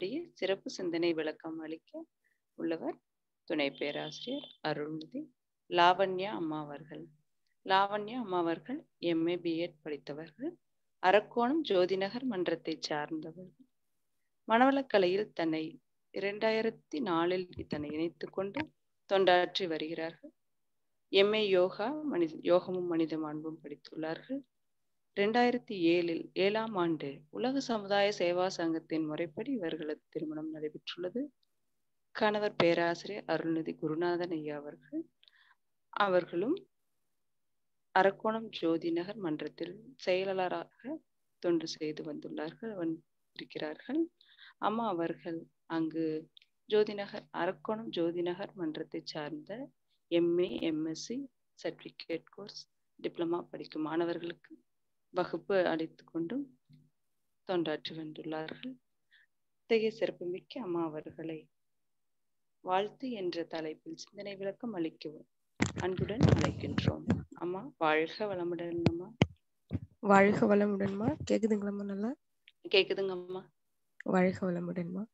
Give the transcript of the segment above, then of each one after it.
பற்றிய சிறப்பு சிந்தனை விளக்கம் அளிக்க உள்ளவர் துணை பேராசிரியர் அருள்நிதி லாவண்யா அம்மா அவர்கள் லாவண்யா அம்மா அவர்கள் எம்ஏ பிஎட் படித்தவர்கள் அரக்கோணம் ஜோதிநகர் மன்றத்தை சார்ந்தவர்கள் மனவளக்கலையில் தன்னை இரண்டாயிரத்தி நாலில் தன்னை இணைத்து கொண்டு தொண்டாற்றி வருகிறார்கள் எம்ஏ யோகா மனித யோகமும் மனித மாண்பும் படித்துள்ளார்கள் ரெண்டாயிரத்தி ஏழில் ஏழாம் ஆண்டு உலக சமுதாய சேவா சங்கத்தின் முறைப்படி இவர்களது திருமணம் நடைபெற்றுள்ளது கணவர் பேராசிரியர் அருள்நிதி குருநாதன் ஐயா அவர்கள் அவர்களும் அரக்கோணம் ஜோதி நகர் மன்றத்தில் செயலாளராக தொண்டு செய்து வந்துள்ளார்கள் வந்திருக்கிறார்கள் அம்மா அவர்கள் அங்கு ஜோதிநகர் அரக்கோணம் ஜோதிநகர் மன்றத்தை சார்ந்த MA MSc certificate course diploma படிக்கும் மாணவர்களுக்கு வகுப்பு அளித்துக் கொண்டும் தொண்டாற்றி வந்துள்ளார்கள் இத்தகைய சிறப்புமிக்க அம்மா அவர்களை வாழ்த்து என்ற தலைப்பில் சிந்தனை விளக்கம் அளிக்கவும் அன்புடன் அழைக்கின்றோம் அம்மா வாழ்க வளமுடன் அம்மா வாழ்க வளமுடன்மா கேக்குதுங்களா நல்லா கேக்குதுங்க அம்மா வாழ்க வளமுடன்மா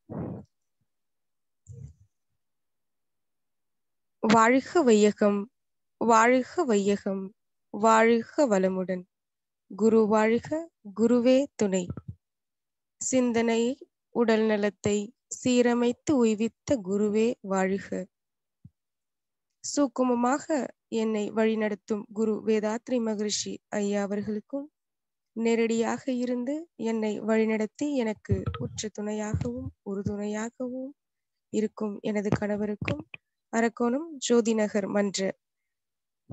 வாழ்க வையகம் வாழ்க வையகம் வாழ்க வளமுடன் குரு வாழ்க குருவே துணை சிந்தனை உடல் நலத்தை சீரமைத்து உய்வித்த குருவே வாழ்க சூக்குமமாக என்னை வழிநடத்தும் குரு வேதாத்ரி மகரிஷி ஐயா அவர்களுக்கும் நேரடியாக இருந்து என்னை வழிநடத்தி எனக்கு உற்ற துணையாகவும் உறுதுணையாகவும் இருக்கும் எனது கணவருக்கும் அரக்கோணம் ஜோதிநகர் மன்ற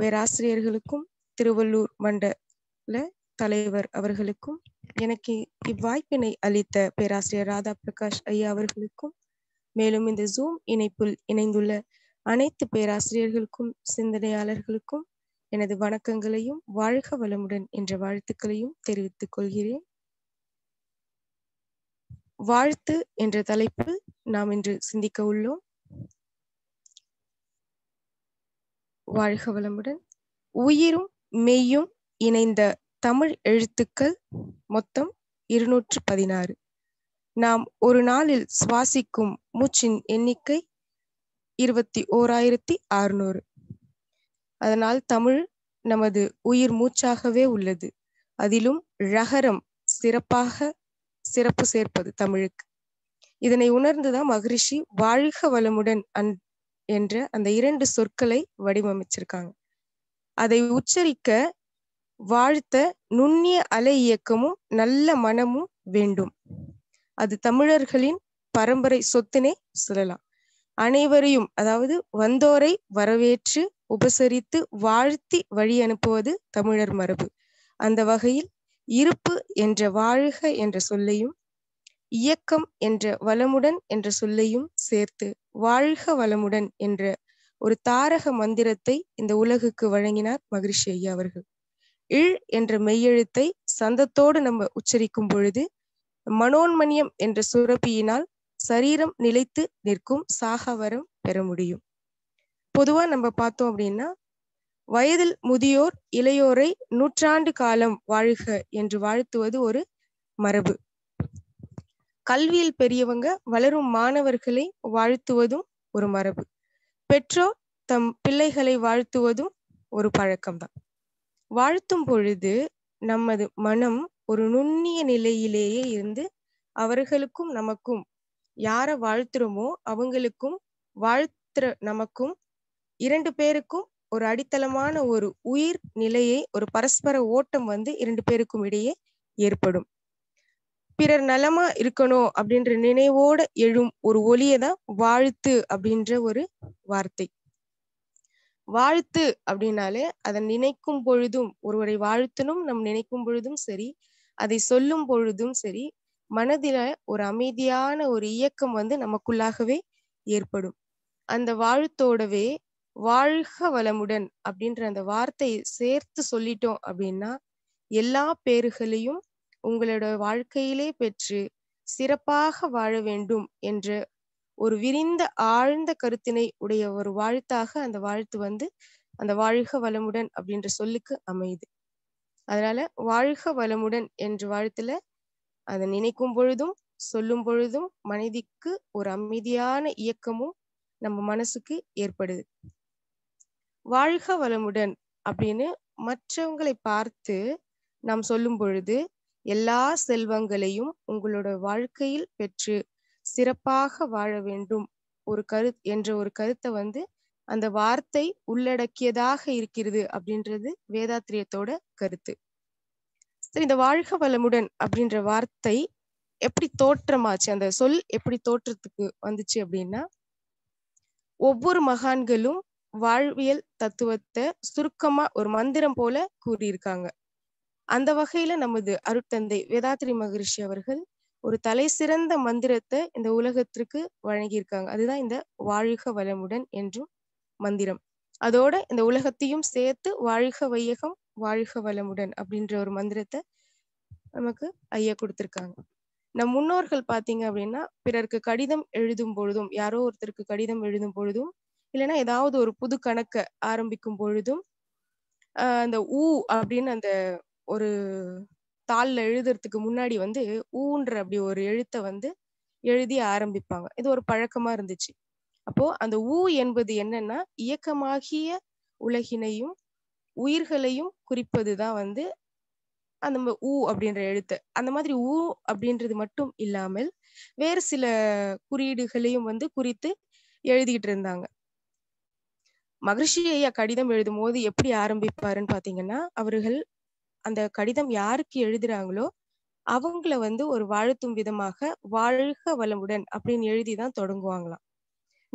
பேராசிரியர்களுக்கும் திருவள்ளூர் மண்டல தலைவர் அவர்களுக்கும் எனக்கு இவ்வாய்ப்பினை அளித்த பேராசிரியர் ராதா பிரகாஷ் ஐயா அவர்களுக்கும் மேலும் இந்த ஜூம் இணைப்பில் இணைந்துள்ள அனைத்து பேராசிரியர்களுக்கும் சிந்தனையாளர்களுக்கும் எனது வணக்கங்களையும் வாழ்க வளமுடன் என்ற வாழ்த்துக்களையும் தெரிவித்துக் கொள்கிறேன் வாழ்த்து என்ற தலைப்பு நாம் இன்று சிந்திக்க உள்ளோம் வாழ்க வளமுடன் உயிரும் மெய்யும் இணைந்த தமிழ் எழுத்துக்கள் மொத்தம் இருநூற்று பதினாறு நாம் ஒரு நாளில் சுவாசிக்கும் மூச்சின் எண்ணிக்கை இருபத்தி ஓராயிரத்தி அறுநூறு அதனால் தமிழ் நமது உயிர் மூச்சாகவே உள்ளது அதிலும் ழகரம் சிறப்பாக சிறப்பு சேர்ப்பது தமிழுக்கு இதனை உணர்ந்துதான் மகரிஷி வாழ்க வளமுடன் அன் என்ற அந்த இரண்டு சொற்களை வடிவமைச்சிருக்காங்க அதை உச்சரிக்க வாழ்த்த நுண்ணிய அலை இயக்கமும் நல்ல மனமும் வேண்டும் அது தமிழர்களின் பரம்பரை சொத்தினை சொல்லலாம் அனைவரையும் அதாவது வந்தோரை வரவேற்று உபசரித்து வாழ்த்தி வழி அனுப்புவது தமிழர் மரபு அந்த வகையில் இருப்பு என்ற வாழ்க என்ற சொல்லையும் இயக்கம் என்ற வளமுடன் என்ற சொல்லையும் சேர்த்து வாழ்க வளமுடன் என்ற ஒரு தாரக மந்திரத்தை இந்த உலகுக்கு வழங்கினார் மகிழ்ச்சி ஐயா அவர்கள் இழ் என்ற மெய்யெழுத்தை சந்தத்தோடு நம்ம உச்சரிக்கும் பொழுது மனோன்மணியம் என்ற சுரப்பியினால் சரீரம் நிலைத்து நிற்கும் சாகவரம் பெற முடியும் பொதுவா நம்ம பார்த்தோம் அப்படின்னா வயதில் முதியோர் இளையோரை நூற்றாண்டு காலம் வாழ்க என்று வாழ்த்துவது ஒரு மரபு கல்வியில் பெரியவங்க வளரும் மாணவர்களை வாழ்த்துவதும் ஒரு மரபு பெற்றோர் தம் பிள்ளைகளை வாழ்த்துவதும் ஒரு பழக்கம்தான் வாழ்த்தும் பொழுது நமது மனம் ஒரு நுண்ணிய நிலையிலேயே இருந்து அவர்களுக்கும் நமக்கும் யார வாழ்த்துறோமோ அவங்களுக்கும் வாழ்த்துற நமக்கும் இரண்டு பேருக்கும் ஒரு அடித்தளமான ஒரு உயிர் நிலையை ஒரு பரஸ்பர ஓட்டம் வந்து இரண்டு பேருக்கும் இடையே ஏற்படும் பிறர் நலமா இருக்கணும் அப்படின்ற நினைவோட எழும் ஒரு ஒலியை தான் வாழ்த்து அப்படின்ற ஒரு வார்த்தை வாழ்த்து அப்படின்னாலே அதை நினைக்கும் பொழுதும் ஒருவரை வாழ்த்தனும் நம் நினைக்கும் பொழுதும் சரி அதை சொல்லும் பொழுதும் சரி மனதில ஒரு அமைதியான ஒரு இயக்கம் வந்து நமக்குள்ளாகவே ஏற்படும் அந்த வாழ்த்தோடவே வாழ்க வளமுடன் அப்படின்ற அந்த வார்த்தையை சேர்த்து சொல்லிட்டோம் அப்படின்னா எல்லா பேறுகளையும் உங்களோட வாழ்க்கையிலே பெற்று சிறப்பாக வாழ வேண்டும் என்ற ஒரு விரிந்த ஆழ்ந்த கருத்தினை உடைய ஒரு வாழ்த்தாக அந்த வாழ்த்து வந்து அந்த வாழ்க வளமுடன் அப்படின்ற சொல்லுக்கு அமையுது அதனால வாழ்க வளமுடன் என்ற வாழ்த்துல அதை நினைக்கும் பொழுதும் சொல்லும் பொழுதும் மனைவிக்கு ஒரு அமைதியான இயக்கமும் நம்ம மனசுக்கு ஏற்படுது வாழ்க வளமுடன் அப்படின்னு மற்றவங்களை பார்த்து நாம் சொல்லும் பொழுது எல்லா செல்வங்களையும் உங்களோட வாழ்க்கையில் பெற்று சிறப்பாக வாழ வேண்டும் ஒரு கரு என்ற ஒரு கருத்தை வந்து அந்த வார்த்தை உள்ளடக்கியதாக இருக்கிறது அப்படின்றது வேதாத்திரியத்தோட கருத்து சரி இந்த வாழ்க வளமுடன் அப்படின்ற வார்த்தை எப்படி தோற்றமாச்சு அந்த சொல் எப்படி தோற்றத்துக்கு வந்துச்சு அப்படின்னா ஒவ்வொரு மகான்களும் வாழ்வியல் தத்துவத்தை சுருக்கமா ஒரு மந்திரம் போல கூறியிருக்காங்க அந்த வகையில நமது அருட்தந்தை வேதாத்திரி மகரிஷி அவர்கள் ஒரு தலை சிறந்த மந்திரத்தை இந்த உலகத்திற்கு வழங்கியிருக்காங்க அதுதான் இந்த வாழ்க வளமுடன் என்றும் மந்திரம் அதோட இந்த உலகத்தையும் சேர்த்து வாழ்க வையகம் வாழ்க வளமுடன் அப்படின்ற ஒரு மந்திரத்தை நமக்கு ஐயா கொடுத்திருக்காங்க நம் முன்னோர்கள் பாத்தீங்க அப்படின்னா பிறருக்கு கடிதம் எழுதும் பொழுதும் யாரோ ஒருத்தருக்கு கடிதம் எழுதும் பொழுதும் இல்லைன்னா ஏதாவது ஒரு புது கணக்கை ஆரம்பிக்கும் பொழுதும் அந்த ஊ அப்படின்னு அந்த ஒரு தாளில் எழுதுறதுக்கு முன்னாடி வந்து ஊன்ற அப்படி ஒரு எழுத்தை வந்து எழுதி ஆரம்பிப்பாங்க இது ஒரு பழக்கமா இருந்துச்சு அப்போ அந்த ஊ என்பது என்னன்னா இயக்கமாகிய உலகினையும் உயிர்களையும் குறிப்பதுதான் வந்து அந்த ஊ அப்படின்ற எழுத்து அந்த மாதிரி ஊ அப்படின்றது மட்டும் இல்லாமல் வேறு சில குறியீடுகளையும் வந்து குறித்து எழுதிக்கிட்டு இருந்தாங்க மகிழ்ச்சி ஐயா கடிதம் எழுதும் போது எப்படி ஆரம்பிப்பாருன்னு பாத்தீங்கன்னா அவர்கள் அந்த கடிதம் யாருக்கு எழுதுறாங்களோ அவங்கள வந்து ஒரு வாழ்த்தும் விதமாக வாழ்க வளமுடன் அப்படின்னு எழுதி தான் தொடங்குவாங்களாம்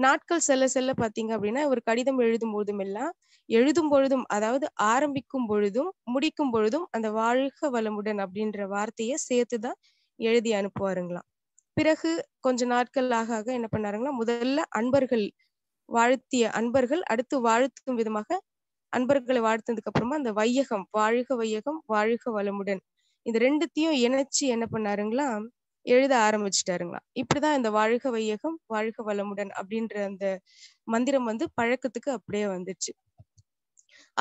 நாட்கள் செல்ல செல்ல பாத்தீங்க அப்படின்னா ஒரு கடிதம் எழுதும் போதும் எல்லாம் எழுதும் பொழுதும் அதாவது ஆரம்பிக்கும் பொழுதும் முடிக்கும் பொழுதும் அந்த வாழ்க வளமுடன் அப்படின்ற வார்த்தையை சேர்த்துதான் எழுதி அனுப்புவாருங்களாம் பிறகு கொஞ்ச நாட்கள் ஆக ஆக என்ன பண்ணாருங்களா முதல்ல அன்பர்கள் வாழ்த்திய அன்பர்கள் அடுத்து வாழ்த்தும் விதமாக அன்பர்களை வாழ்த்ததுக்கு அப்புறமா அந்த வையகம் வாழ்க வையகம் வாழ்க வளமுடன் இந்த ரெண்டுத்தையும் இணைச்சு என்ன பண்ணாருங்களா எழுத ஆரம்பிச்சிட்டாருங்களா இப்படிதான் இந்த வாழ்க வையகம் வாழ்க வளமுடன் அப்படின்ற அந்த மந்திரம் வந்து பழக்கத்துக்கு அப்படியே வந்துச்சு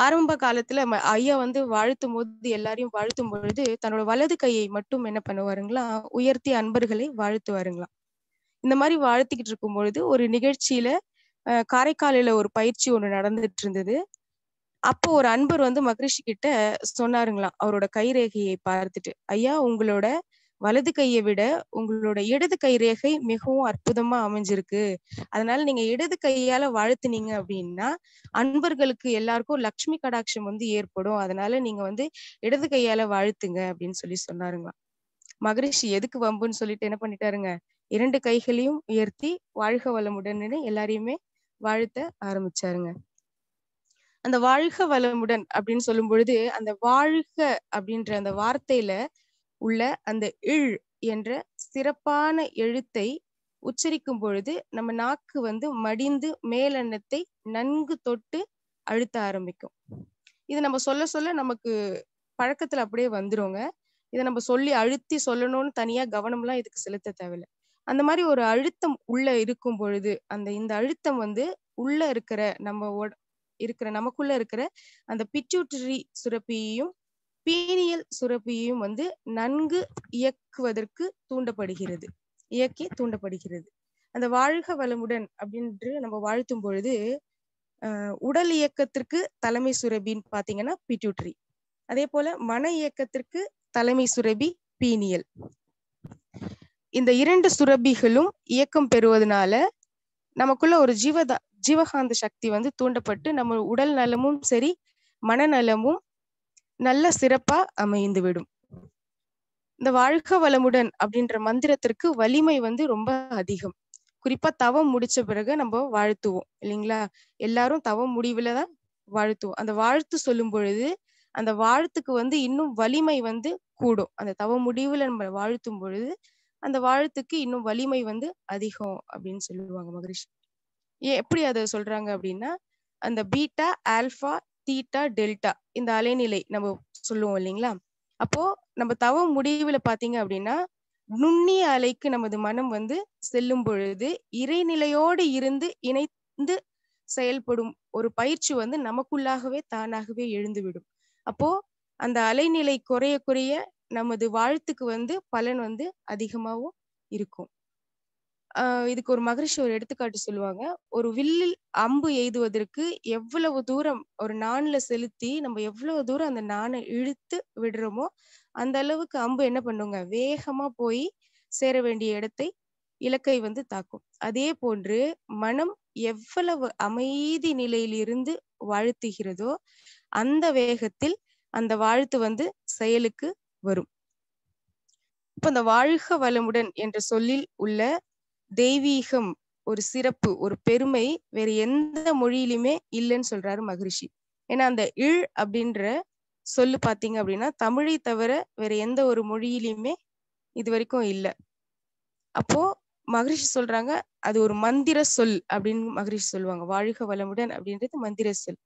ஆரம்ப காலத்துல ஐயா வந்து வாழ்த்தும் போது எல்லாரையும் வாழ்த்தும் பொழுது தன்னோட வலது கையை மட்டும் என்ன பண்ணுவாருங்களா உயர்த்தி அன்பர்களை வாழ்த்துவாருங்களாம் இந்த மாதிரி வாழ்த்திக்கிட்டு இருக்கும் பொழுது ஒரு நிகழ்ச்சியில காரைக்காலில ஒரு பயிற்சி ஒண்ணு நடந்துட்டு இருந்தது அப்போ ஒரு அன்பர் வந்து மகரிஷி கிட்ட சொன்னாருங்களாம் அவரோட கைரேகையை பார்த்துட்டு ஐயா உங்களோட வலது கையை விட உங்களோட இடது கை ரேகை மிகவும் அற்புதமா அமைஞ்சிருக்கு அதனால நீங்க இடது கையால வாழ்த்துனீங்க அப்படின்னா அன்பர்களுக்கு எல்லாருக்கும் லக்ஷ்மி கடாட்சம் வந்து ஏற்படும் அதனால நீங்க வந்து இடது கையால வாழ்த்துங்க அப்படின்னு சொல்லி சொன்னாருங்களாம் மகரிஷி எதுக்கு வம்புன்னு சொல்லிட்டு என்ன பண்ணிட்டாருங்க இரண்டு கைகளையும் உயர்த்தி வாழ்க வளமுடன் எல்லாரையுமே வாழ்த்த ஆரம்பிச்சாருங்க அந்த வாழ்க வளமுடன் அப்படின்னு சொல்லும் பொழுது அந்த வாழ்க அப்படின்ற அந்த வார்த்தையில உள்ள அந்த இழ் என்ற சிறப்பான எழுத்தை உச்சரிக்கும் பொழுது நம்ம நாக்கு வந்து மடிந்து மேலெண்ணத்தை நன்கு தொட்டு அழுத்த ஆரம்பிக்கும் இது நம்ம சொல்ல சொல்ல நமக்கு பழக்கத்துல அப்படியே வந்துருங்க இதை நம்ம சொல்லி அழுத்தி சொல்லணும்னு தனியா கவனம்லாம் இதுக்கு செலுத்த தேவையில்ல அந்த மாதிரி ஒரு அழுத்தம் உள்ள இருக்கும் பொழுது அந்த இந்த அழுத்தம் வந்து உள்ள இருக்கிற நம்ம இருக்கிற நமக்குள்ள இருக்கிற அந்த பிச்சூட்டரி சுரப்பியையும் பீனியல் சுரப்பியையும் வந்து நன்கு இயக்குவதற்கு தூண்டப்படுகிறது இயக்கி தூண்டப்படுகிறது அந்த வாழ்க வளமுடன் அப்படின்ட்டு நம்ம வாழ்த்தும் பொழுது உடல் இயக்கத்திற்கு தலைமை சுரபின்னு பாத்தீங்கன்னா பிட்யூட்ரி அதே போல மன இயக்கத்திற்கு தலைமை சுரபி பீனியல் இந்த இரண்டு சுரபிகளும் இயக்கம் பெறுவதனால நமக்குள்ள ஒரு ஜீவதா ஜீவகாந்த சக்தி வந்து தூண்டப்பட்டு நம்ம உடல் நலமும் சரி மனநலமும் நல்ல சிறப்பா அமைந்து விடும் இந்த வாழ்க வளமுடன் அப்படின்ற மந்திரத்திற்கு வலிமை வந்து ரொம்ப அதிகம் குறிப்பா தவம் முடிச்ச பிறகு நம்ம வாழ்த்துவோம் இல்லைங்களா எல்லாரும் தவம் முடிவுல தான் வாழ்த்துவோம் அந்த வாழ்த்து சொல்லும் பொழுது அந்த வாழ்த்துக்கு வந்து இன்னும் வலிமை வந்து கூடும் அந்த தவ முடிவுல நம்ம வாழ்த்தும் பொழுது அந்த வாழ்த்துக்கு இன்னும் வலிமை வந்து அதிகம் அப்படின்னு சொல்லுவாங்க மகரிஷி எப்படி அதை சொல்றாங்க அப்படின்னா அந்த பீட்டா ஆல்பா தீட்டா டெல்டா இந்த அலைநிலை நம்ம சொல்லுவோம் இல்லைங்களா அப்போ நம்ம தவ முடிவுல பாத்தீங்க அப்படின்னா நுண்ணிய அலைக்கு நமது மனம் வந்து செல்லும் பொழுது இறைநிலையோடு இருந்து இணைந்து செயல்படும் ஒரு பயிற்சி வந்து நமக்குள்ளாகவே தானாகவே எழுந்துவிடும் அப்போ அந்த அலைநிலை குறைய குறைய நமது வாழ்த்துக்கு வந்து பலன் வந்து அதிகமாகவும் இருக்கும் இதுக்கு ஒரு மகரிஷி ஒரு எடுத்துக்காட்டு சொல்லுவாங்க ஒரு வில்லில் அம்பு எய்துவதற்கு எவ்வளவு தூரம் ஒரு நாணில் செலுத்தி நம்ம எவ்வளவு தூரம் அந்த நாணை இழுத்து விடுறோமோ அந்த அளவுக்கு அம்பு என்ன பண்ணுங்க வேகமா போய் சேர வேண்டிய இடத்தை இலக்கை வந்து தாக்கும் அதே போன்று மனம் எவ்வளவு அமைதி நிலையிலிருந்து வாழ்த்துகிறதோ அந்த வேகத்தில் அந்த வாழ்த்து வந்து செயலுக்கு வரும் இப்ப அந்த வாழ்க வளமுடன் என்ற சொல்லில் உள்ள தெய்வீகம் ஒரு சிறப்பு ஒரு பெருமை வேற எந்த மொழியிலுமே இல்லைன்னு சொல்றாரு மகரிஷி ஏன்னா அந்த இழ் அப்படின்ற சொல்லு பாத்தீங்க அப்படின்னா தமிழை தவிர வேற எந்த ஒரு மொழியிலையுமே இது வரைக்கும் இல்லை அப்போ மகரிஷி சொல்றாங்க அது ஒரு மந்திர சொல் அப்படின்னு மகரிஷி சொல்லுவாங்க வாழ்க வளமுடன் அப்படின்றது மந்திர சொல்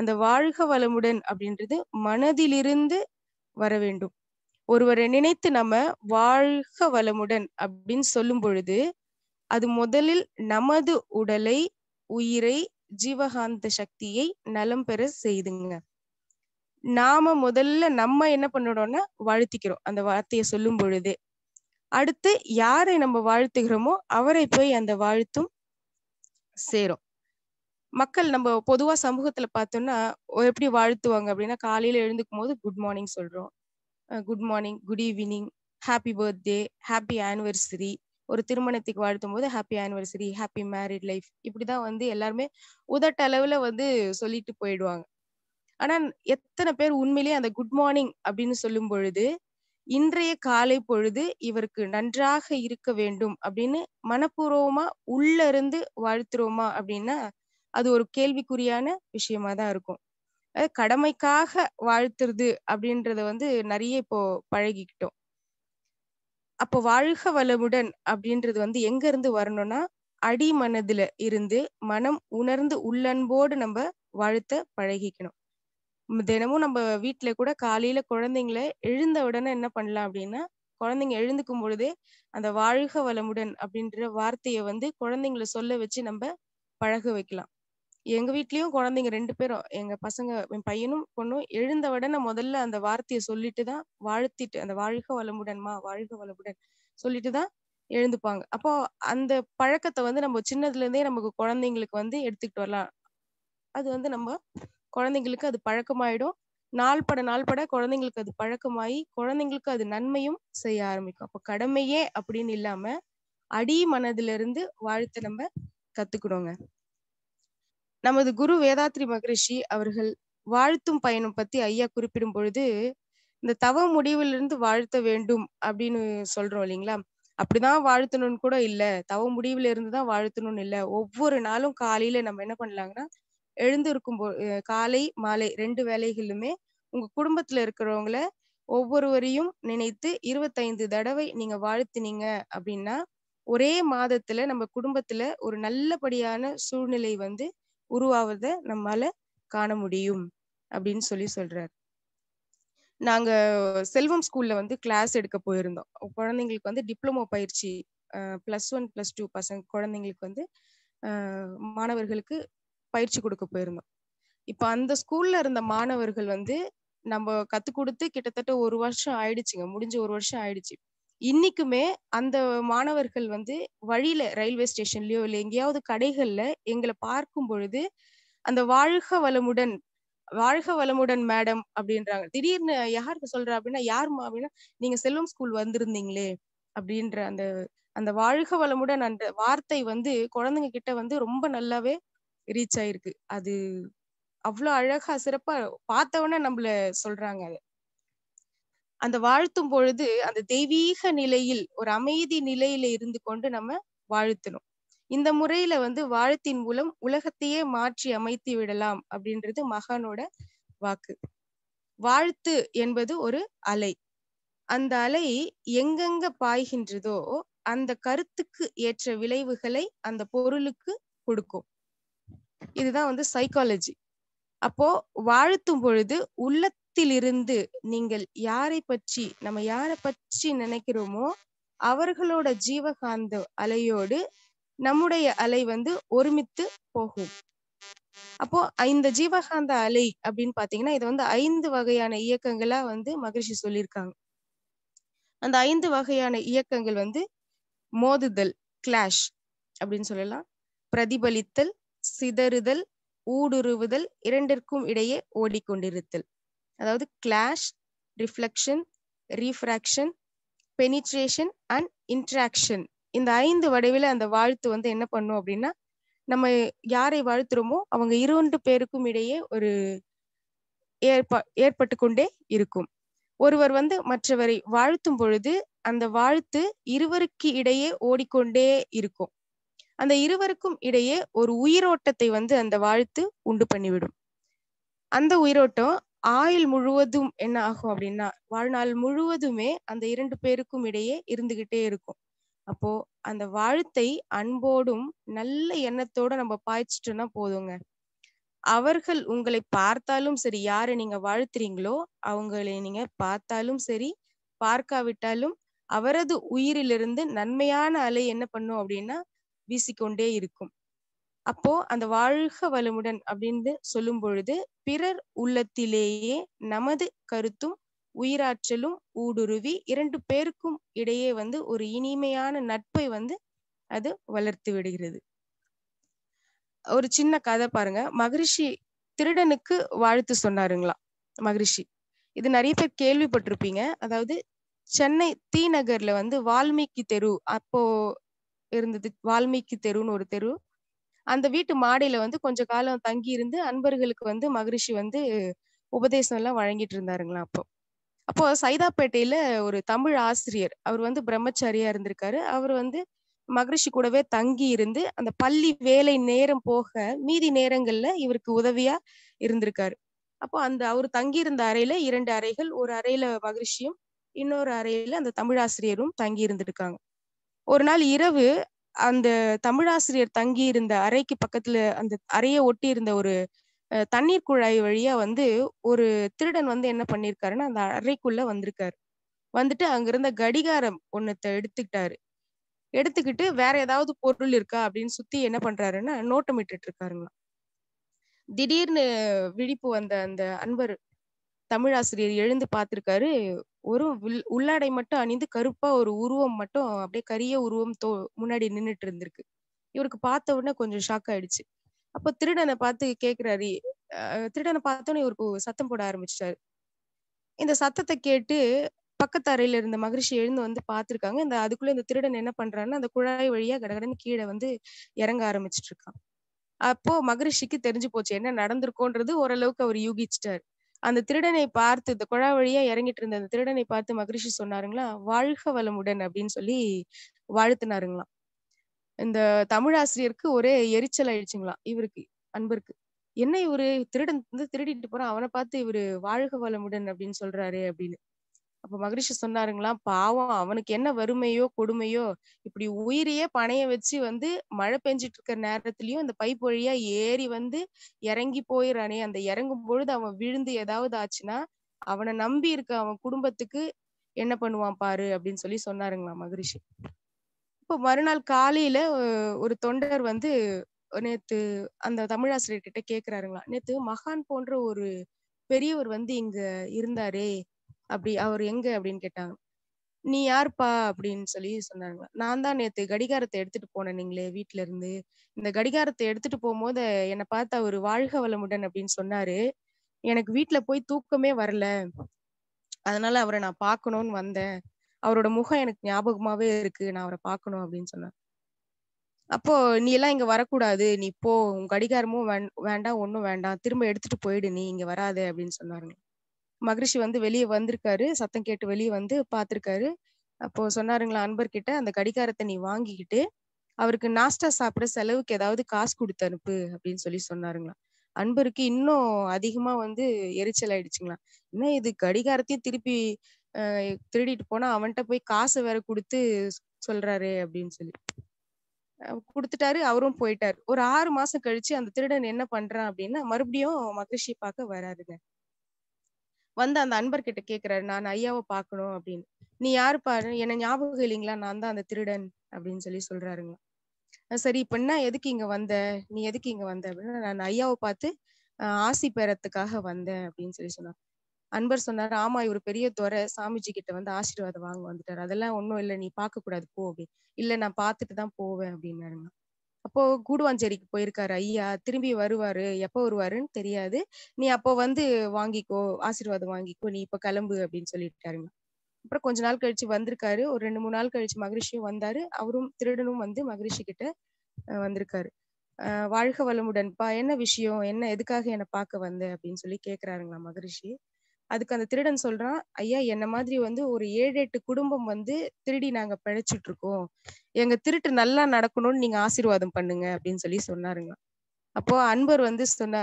அந்த வாழ்க வளமுடன் அப்படின்றது மனதிலிருந்து வர வேண்டும் ஒருவரை நினைத்து நம்ம வாழ்க வளமுடன் அப்படின்னு சொல்லும் பொழுது அது முதலில் நமது உடலை உயிரை ஜீவகாந்த சக்தியை நலம் பெற செய்துங்க நாம முதல்ல நம்ம என்ன பண்ணிடோம்னா வாழ்த்திக்கிறோம் அந்த வார்த்தையை சொல்லும் பொழுதே அடுத்து யாரை நம்ம வாழ்த்துகிறோமோ அவரை போய் அந்த வாழ்த்தும் சேரும் மக்கள் நம்ம பொதுவா சமூகத்துல பார்த்தோம்னா எப்படி வாழ்த்துவாங்க அப்படின்னா காலையில எழுந்துக்கும் போது குட் மார்னிங் சொல்றோம் good morning good evening happy birthday happy anniversary ஒரு திருமணத்துக்கு வாழ்த்தும் போது happy anniversary happy married life இப்படிதான் வந்து எல்லாருமே உதட்டளவுல வந்து சொல்லிட்டு போயிடுவாங்க ஆனா எத்தனை பேர் உண்மையிலேயே அந்த குட் மார்னிங் அப்படின்னு சொல்லும் பொழுது இன்றைய காலை பொழுது இவருக்கு நன்றாக இருக்க வேண்டும் அப்படின்னு மனப்பூர்வமா உள்ள இருந்து வாழ்த்துறோமா அப்படின்னா அது ஒரு கேள்விக்குறியான விஷயமா தான் இருக்கும் கடமைக்காக வாழ்த்துறது அப்படின்றத வந்து நிறைய இப்போ பழகிக்கிட்டோம் அப்போ வாழ்க வளமுடன் அப்படின்றது வந்து எங்க இருந்து வரணும்னா அடி மனதுல இருந்து மனம் உணர்ந்து உள்ளன்போடு நம்ம வாழ்த்த பழகிக்கணும் தினமும் நம்ம வீட்டுல கூட காலையில குழந்தைங்கள எழுந்த உடனே என்ன பண்ணலாம் அப்படின்னா குழந்தைங்க எழுந்துக்கும் பொழுதே அந்த வாழ்க வளமுடன் அப்படின்ற வார்த்தையை வந்து குழந்தைங்கள சொல்ல வச்சு நம்ம பழக வைக்கலாம் எங்க வீட்லயும் குழந்தைங்க ரெண்டு பேரும் எங்க பசங்க என் பையனும் பொண்ணும் எழுந்த உடனே முதல்ல அந்த வார்த்தையை சொல்லிட்டுதான் வாழ்த்திட்டு அந்த வாழ்க வளமுடன்மா வாழ்க வளமுடன் சொல்லிட்டுதான் எழுந்துப்பாங்க அப்போ அந்த பழக்கத்தை வந்து நம்ம சின்னதுல இருந்தே நமக்கு குழந்தைங்களுக்கு வந்து எடுத்துக்கிட்டு வரலாம் அது வந்து நம்ம குழந்தைங்களுக்கு அது பழக்கமாயிடும் நாள்பட பட குழந்தைங்களுக்கு அது பழக்கமாயி குழந்தைங்களுக்கு அது நன்மையும் செய்ய ஆரம்பிக்கும் அப்போ கடமையே அப்படின்னு இல்லாம அடி இருந்து வாழ்த்து நம்ம கத்துக்கணுங்க நமது குரு வேதாத்ரி மகரிஷி அவர்கள் வாழ்த்தும் பயணம் பத்தி ஐயா குறிப்பிடும் பொழுது இந்த தவ முடிவிலிருந்து வாழ்த்த வேண்டும் அப்படின்னு சொல்றோம் இல்லைங்களா அப்படிதான் வாழ்த்தணும்னு கூட இல்ல தவ முடிவுல இருந்துதான் தான் வாழ்த்தணும்னு இல்ல ஒவ்வொரு நாளும் காலையில நம்ம என்ன பண்ணலாங்கன்னா எழுந்து இருக்கும் போ காலை மாலை ரெண்டு வேலைகளுமே உங்க குடும்பத்துல இருக்கிறவங்கள ஒவ்வொருவரையும் நினைத்து இருபத்தைந்து தடவை நீங்க வாழ்த்தினீங்க அப்படின்னா ஒரே மாதத்துல நம்ம குடும்பத்துல ஒரு நல்லபடியான சூழ்நிலை வந்து உருவாவதை நம்மால காண முடியும் அப்படின்னு சொல்லி சொல்றாரு நாங்க செல்வம் ஸ்கூல்ல வந்து கிளாஸ் எடுக்க போயிருந்தோம் குழந்தைங்களுக்கு வந்து டிப்ளமோ பயிற்சி பிளஸ் ஒன் பிளஸ் டூ பசங்க குழந்தைங்களுக்கு வந்து மாணவர்களுக்கு பயிற்சி கொடுக்க போயிருந்தோம் இப்ப அந்த ஸ்கூல்ல இருந்த மாணவர்கள் வந்து நம்ம கத்து கொடுத்து கிட்டத்தட்ட ஒரு வருஷம் ஆயிடுச்சுங்க முடிஞ்ச ஒரு வருஷம் ஆயிடுச்சு இன்னைக்குமே அந்த மாணவர்கள் வந்து வழியில ரயில்வே ஸ்டேஷன்லயோ இல்லை எங்கேயாவது கடைகள்ல எங்களை பார்க்கும் பொழுது அந்த வாழ்க வளமுடன் வாழ்க வளமுடன் மேடம் அப்படின்றாங்க திடீர்னு யாருக்கு சொல்ற அப்படின்னா யாருமா அப்படின்னா நீங்க செல்வம் ஸ்கூல் வந்திருந்தீங்களே அப்படின்ற அந்த அந்த வாழ்க வளமுடன் அந்த வார்த்தை வந்து குழந்தைங்க கிட்ட வந்து ரொம்ப நல்லாவே ரீச் ஆயிருக்கு அது அவ்வளோ அழகா சிறப்பா பார்த்தவன நம்மள சொல்றாங்க அது அந்த வாழ்த்தும் பொழுது அந்த தெய்வீக நிலையில் ஒரு அமைதி நிலையில இருந்து கொண்டு நம்ம வாழ்த்தணும் இந்த முறையில வந்து வாழ்த்தின் மூலம் உலகத்தையே மாற்றி அமைத்து விடலாம் அப்படின்றது மகானோட வாக்கு வாழ்த்து என்பது ஒரு அலை அந்த அலை எங்கெங்க பாய்கின்றதோ அந்த கருத்துக்கு ஏற்ற விளைவுகளை அந்த பொருளுக்கு கொடுக்கும் இதுதான் வந்து சைக்காலஜி அப்போ வாழ்த்தும் பொழுது உள்ள உள்ளத்திலிருந்து நீங்கள் யாரை பற்றி நம்ம யாரை பற்றி நினைக்கிறோமோ அவர்களோட ஜீவகாந்த அலையோடு நம்முடைய அலை வந்து ஒருமித்து போகும் அப்போ இந்த ஜீவகாந்த அலை அப்படின்னு பாத்தீங்கன்னா இது வந்து ஐந்து வகையான இயக்கங்களா வந்து மகிழ்ச்சி சொல்லியிருக்காங்க அந்த ஐந்து வகையான இயக்கங்கள் வந்து மோதுதல் கிளாஷ் அப்படின்னு சொல்லலாம் பிரதிபலித்தல் சிதறுதல் ஊடுருவுதல் இரண்டிற்கும் இடையே ஓடிக்கொண்டிருத்தல் அதாவது clash reflection refraction penetration and interaction இந்த ஐந்து வடிவில் அந்த வாழ்த்து வந்து என்ன பண்ணும் அப்படின்னா நம்ம யாரை வாழ்த்துறோமோ அவங்க இரண்டு பேருக்கும் இடையே ஒரு ஏற்பா ஏற்பட்டு கொண்டே இருக்கும் ஒருவர் வந்து மற்றவரை வாழ்த்தும் பொழுது அந்த வாழ்த்து இருவருக்கு இடையே ஓடிக்கொண்டே இருக்கும் அந்த இருவருக்கும் இடையே ஒரு உயிரோட்டத்தை வந்து அந்த வாழ்த்து உண்டு பண்ணிவிடும் அந்த உயிரோட்டம் ஆயுள் முழுவதும் என்ன ஆகும் அப்படின்னா வாழ்நாள் முழுவதுமே அந்த இரண்டு பேருக்கும் இடையே இருந்துகிட்டே இருக்கும் அப்போ அந்த வாழ்த்தை அன்போடும் நல்ல எண்ணத்தோட நம்ம பாய்ச்சிட்டோம்னா போதுங்க அவர்கள் உங்களை பார்த்தாலும் சரி யாரை நீங்க வாழ்த்துறீங்களோ அவங்களை நீங்க பார்த்தாலும் சரி பார்க்காவிட்டாலும் அவரது உயிரிலிருந்து நன்மையான அலை என்ன பண்ணும் அப்படின்னா வீசிக்கொண்டே இருக்கும் அப்போ அந்த வாழ்க வளமுடன் அப்படின்னு சொல்லும் பொழுது பிறர் உள்ளத்திலேயே நமது கருத்தும் உயிராற்றலும் ஊடுருவி இரண்டு பேருக்கும் இடையே வந்து ஒரு இனிமையான நட்பை வந்து அது வளர்த்து விடுகிறது ஒரு சின்ன கதை பாருங்க மகரிஷி திருடனுக்கு வாழ்த்து சொன்னாருங்களா மகரிஷி இது நிறைய பேர் கேள்விப்பட்டிருப்பீங்க அதாவது சென்னை தீநகர்ல வந்து வால்மீகி தெரு அப்போ இருந்தது வால்மீகி தெருன்னு ஒரு தெரு அந்த வீட்டு மாடியில வந்து கொஞ்ச காலம் தங்கி இருந்து அன்பர்களுக்கு வந்து மகரிஷி வந்து உபதேசம் எல்லாம் வழங்கிட்டு இருந்தாருங்களா அப்போ அப்போ சைதாப்பேட்டையில ஒரு தமிழ் ஆசிரியர் அவர் வந்து பிரம்மச்சாரியா இருந்திருக்காரு அவர் வந்து மகரிஷி கூடவே தங்கி இருந்து அந்த பள்ளி வேலை நேரம் போக மீதி நேரங்கள்ல இவருக்கு உதவியா இருந்திருக்காரு அப்போ அந்த அவர் தங்கியிருந்த அறையில இரண்டு அறைகள் ஒரு அறையில மகரிஷியும் இன்னொரு அறையில அந்த தமிழ் ஆசிரியரும் தங்கி இருந்திருக்காங்க ஒரு நாள் இரவு அந்த தமிழாசிரியர் தங்கி இருந்த அறைக்கு பக்கத்துல அந்த அறைய ஒட்டி இருந்த ஒரு தண்ணீர் குழாய் வழியா வந்து ஒரு திருடன் வந்து என்ன பண்ணிருக்காருன்னா அந்த அறைக்குள்ள வந்திருக்காரு வந்துட்டு அங்கிருந்த கடிகாரம் ஒன்னத்தை எடுத்துக்கிட்டாரு எடுத்துக்கிட்டு வேற ஏதாவது பொருள் இருக்கா அப்படின்னு சுத்தி என்ன பண்றாருன்னா நோட்டம் இட்டுட்டு இருக்காருங்களாம் திடீர்னு விழிப்பு வந்த அந்த அன்பர் தமிழ் ஆசிரியர் எழுந்து பார்த்திருக்காரு ஒரு உள்ளாடை மட்டும் அணிந்து கருப்பா ஒரு உருவம் மட்டும் அப்படியே கரிய உருவம் தோ முன்னாடி நின்றுட்டு இருந்திருக்கு இவருக்கு பார்த்த உடனே கொஞ்சம் ஷாக் ஆயிடுச்சு அப்போ திருடனை பார்த்து கேட்கிறாரு திருடனை பார்த்தோன்னே இவருக்கு சத்தம் போட ஆரம்பிச்சிட்டாரு இந்த சத்தத்தை கேட்டு பக்கத்து அறையில இருந்த மகிழ்ச்சி எழுந்து வந்து பார்த்திருக்காங்க இந்த அதுக்குள்ள இந்த திருடன் என்ன பண்றான்னு அந்த குழாய் வழியா கடகடன் கீழே வந்து இறங்க ஆரம்பிச்சிட்டு இருக்கான் அப்போ மகரிஷிக்கு தெரிஞ்சு போச்சு என்ன நடந்திருக்கோன்றது ஓரளவுக்கு அவர் யூகிச்சிட்டாரு அந்த திருடனை பார்த்து இந்த குழா வழியா இறங்கிட்டு இருந்த அந்த திருடனை பார்த்து மகரிஷி சொன்னாருங்களா வாழ்க வளமுடன் அப்படின்னு சொல்லி வாழ்த்தினாருங்களாம் இந்த தமிழாசிரியருக்கு ஒரே எரிச்சல் ஆயிடுச்சுங்களாம் இவருக்கு அன்பருக்கு என்ன இவரு திருடன் வந்து திருடிட்டு போறான் அவனை பார்த்து இவரு வாழ்க வளமுடன் அப்படின்னு சொல்றாரு அப்படின்னு அப்ப மகரிஷி சொன்னாருங்களா பாவம் அவனுக்கு என்ன வறுமையோ கொடுமையோ இப்படி உயிரையே பணைய வச்சு வந்து மழை பெஞ்சிட்டு இருக்கிற நேரத்திலயும் அந்த பைப் வழியா ஏறி வந்து இறங்கி போயிடறானே அந்த இறங்கும் பொழுது அவன் விழுந்து ஏதாவது ஆச்சுன்னா அவனை நம்பி இருக்க அவன் குடும்பத்துக்கு என்ன பண்ணுவான் பாரு அப்படின்னு சொல்லி சொன்னாருங்களா மகரிஷி இப்ப மறுநாள் காலையில ஒரு தொண்டர் வந்து நேத்து அந்த தமிழாசிரியர் கிட்ட கேக்குறாருங்களா நேத்து மகான் போன்ற ஒரு பெரியவர் வந்து இங்க இருந்தாரே அப்படி அவர் எங்க அப்படின்னு கேட்டாங்க நீ யாருப்பா அப்படின்னு சொல்லி சொன்னாங்க நான் தான் நேத்து கடிகாரத்தை எடுத்துட்டு போனேன் நீங்களே வீட்டுல இருந்து இந்த கடிகாரத்தை எடுத்துட்டு போகும்போது என்னை பார்த்து அவரு வாழ்க வளமுடன் அப்படின்னு சொன்னாரு எனக்கு வீட்டுல போய் தூக்கமே வரல அதனால அவரை நான் பார்க்கணும்னு வந்தேன் அவரோட முகம் எனக்கு ஞாபகமாவே இருக்கு நான் அவரை பார்க்கணும் அப்படின்னு சொன்னேன் அப்போ நீ எல்லாம் இங்க வரக்கூடாது நீ போ உன் கடிகாரமும் வேண்டாம் ஒன்னும் வேண்டாம் திரும்ப எடுத்துட்டு போயிடு நீ இங்க வராது அப்படின்னு சொன்னாருங்க மகரிஷி வந்து வெளியே வந்திருக்காரு சத்தம் கேட்டு வெளியே வந்து பார்த்துருக்காரு அப்போ சொன்னாருங்களா அன்பர்கிட்ட அந்த கடிகாரத்தை நீ வாங்கிக்கிட்டு அவருக்கு நாஸ்டா சாப்பிட செலவுக்கு ஏதாவது காசு கொடுத்து அனுப்பு அப்படின்னு சொல்லி சொன்னாருங்களா அன்பருக்கு இன்னும் அதிகமா வந்து எரிச்சல் ஆயிடுச்சுங்களா இன்னும் இது கடிகாரத்தையும் திருப்பி திருடிட்டு போனா அவன்கிட்ட போய் காசு வேற கொடுத்து சொல்றாரு அப்படின்னு சொல்லி கொடுத்துட்டாரு அவரும் போயிட்டாரு ஒரு ஆறு மாசம் கழிச்சு அந்த திருடன் என்ன பண்றான் அப்படின்னா மறுபடியும் மகிழ்ச்சியை பார்க்க வராருங்க வந்து அந்த அன்பர்கிட்ட கேக்குறாரு நான் ஐயாவை பாக்கணும் அப்படின்னு நீ யாரு பாரு என்ன ஞாபகம் இல்லைங்களா நான் தான் அந்த திருடன் அப்படின்னு சொல்லி சொல்றாருங்க சரி இப்ப என்ன எதுக்கு இங்க வந்த நீ எதுக்கு இங்க வந்த அப்படின்னு நான் ஐயாவை பார்த்து ஆசி பெறத்துக்காக வந்தேன் அப்படின்னு சொல்லி சொன்னார் அன்பர் சொன்னாரு ஆமா இவர் பெரிய துறை சாமிஜி கிட்ட வந்து ஆசீர்வாதம் வாங்க வந்துட்டாரு அதெல்லாம் ஒண்ணும் இல்லை நீ பாக்க கூடாது போ அப்படின்னு இல்ல நான் பாத்துட்டு தான் போவேன் அப்படின்னாருங்க அப்போ கூடுவாஞ்சேரிக்கு போயிருக்காரு ஐயா திரும்பி வருவாரு எப்போ வருவாருன்னு தெரியாது நீ அப்போ வந்து வாங்கிக்கோ ஆசீர்வாதம் வாங்கிக்கோ நீ இப்ப கிளம்பு அப்படின்னு சொல்லிட்டாருங்க அப்புறம் கொஞ்ச நாள் கழிச்சு வந்திருக்காரு ஒரு ரெண்டு மூணு நாள் கழிச்சு மகரிஷியும் வந்தாரு அவரும் திருடனும் வந்து மகரிஷி கிட்ட வந்திருக்காரு வாழ்க பா என்ன விஷயம் என்ன எதுக்காக என்ன பார்க்க வந்த அப்படின்னு சொல்லி கேக்குறாருங்களா மகரிஷி அதுக்கு அந்த திருடன் சொல்றான் ஐயா என்ன மாதிரி வந்து ஒரு ஏழு எட்டு குடும்பம் வந்து திருடி நாங்க பிழைச்சிட்டு இருக்கோம் எங்க திருட்டு நல்லா நடக்கணும்னு நீங்க ஆசீர்வாதம் பண்ணுங்க அப்படின்னு சொல்லி சொன்னாருங்க அப்போ அன்பர் வந்து சொன்ன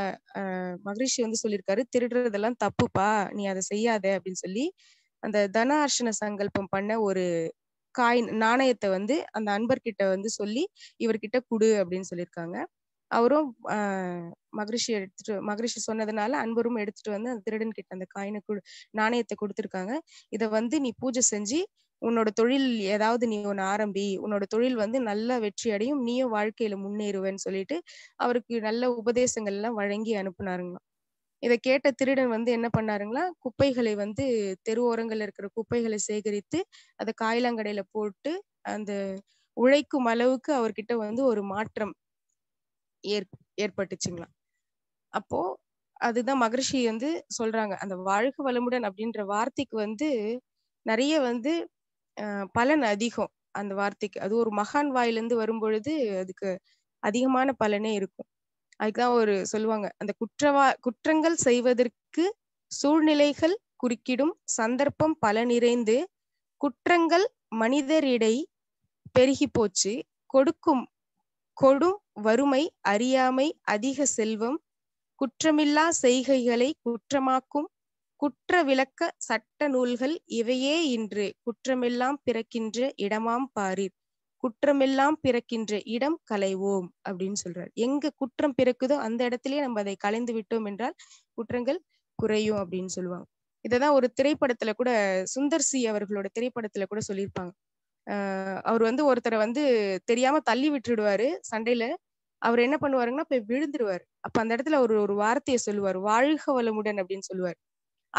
மகரிஷி வந்து சொல்லியிருக்காரு திருடுறதெல்லாம் தப்புப்பா நீ அதை செய்யாத அப்படின்னு சொல்லி அந்த தன அர்ஷன சங்கல்பம் பண்ண ஒரு காய் நாணயத்தை வந்து அந்த அன்பர்கிட்ட வந்து சொல்லி இவர்கிட்ட குடு அப்படின்னு சொல்லியிருக்காங்க அவரும் மகரிஷி எடுத்துட்டு மகரிஷி சொன்னதுனால அன்பரும் எடுத்துட்டு வந்து அந்த திருடன் கிட்ட அந்த காயினை நாணயத்தை கொடுத்துருக்காங்க இதை வந்து நீ பூஜை செஞ்சு உன்னோட தொழில் ஏதாவது நீ ஒன்று ஆரம்பி உன்னோட தொழில் வந்து நல்ல வெற்றி அடையும் நீயும் வாழ்க்கையில முன்னேறுவேன்னு சொல்லிட்டு அவருக்கு நல்ல உபதேசங்கள் எல்லாம் வழங்கி அனுப்புனாருங்களாம் இதை கேட்ட திருடன் வந்து என்ன பண்ணாருங்களா குப்பைகளை வந்து தெரு ஓரங்கள்ல இருக்கிற குப்பைகளை சேகரித்து அதை காயிலாங்கடையில போட்டு அந்த உழைக்கும் அளவுக்கு அவர்கிட்ட வந்து ஒரு மாற்றம் ஏற் ஏற்பட்டுச்சுங்களா அப்போ அதுதான் மகரிஷி வந்து சொல்றாங்க அந்த வாழ்க வளமுடன் அப்படின்ற வார்த்தைக்கு வந்து நிறைய வந்து பலன் அதிகம் அந்த வார்த்தைக்கு அது ஒரு மகான் வாயிலிருந்து வரும்பொழுது அதுக்கு அதிகமான பலனே இருக்கும் அதுக்குதான் ஒரு சொல்லுவாங்க அந்த குற்றவா குற்றங்கள் செய்வதற்கு சூழ்நிலைகள் குறுக்கிடும் சந்தர்ப்பம் பல நிறைந்து குற்றங்கள் மனிதரிடை பெருகி போச்சு கொடுக்கும் கொடும் வறுமை அறியாமை அதிக செல்வம் குற்றமில்லா செய்கைகளை குற்றமாக்கும் குற்ற விளக்க சட்ட நூல்கள் இவையே இன்று குற்றமெல்லாம் பிறக்கின்ற இடமாம் பாரீர் குற்றமெல்லாம் பிறக்கின்ற இடம் கலைவோம் அப்படின்னு சொல்றார் எங்க குற்றம் பிறக்குதோ அந்த இடத்திலேயே நம்ம அதை கலைந்து விட்டோம் என்றால் குற்றங்கள் குறையும் அப்படின்னு சொல்லுவாங்க இததான் ஒரு திரைப்படத்துல கூட சுந்தர் சி அவர்களோட திரைப்படத்துல கூட சொல்லியிருப்பாங்க அவர் வந்து ஒருத்தரை வந்து தெரியாம தள்ளி விட்டுடுவாரு சண்டையில அவர் என்ன பண்ணுவாருங்கன்னா போய் விழுந்துருவார் அப்ப அந்த இடத்துல அவர் ஒரு வார்த்தையை சொல்லுவார் வாழ்க வளமுடன் அப்படின்னு சொல்லுவார்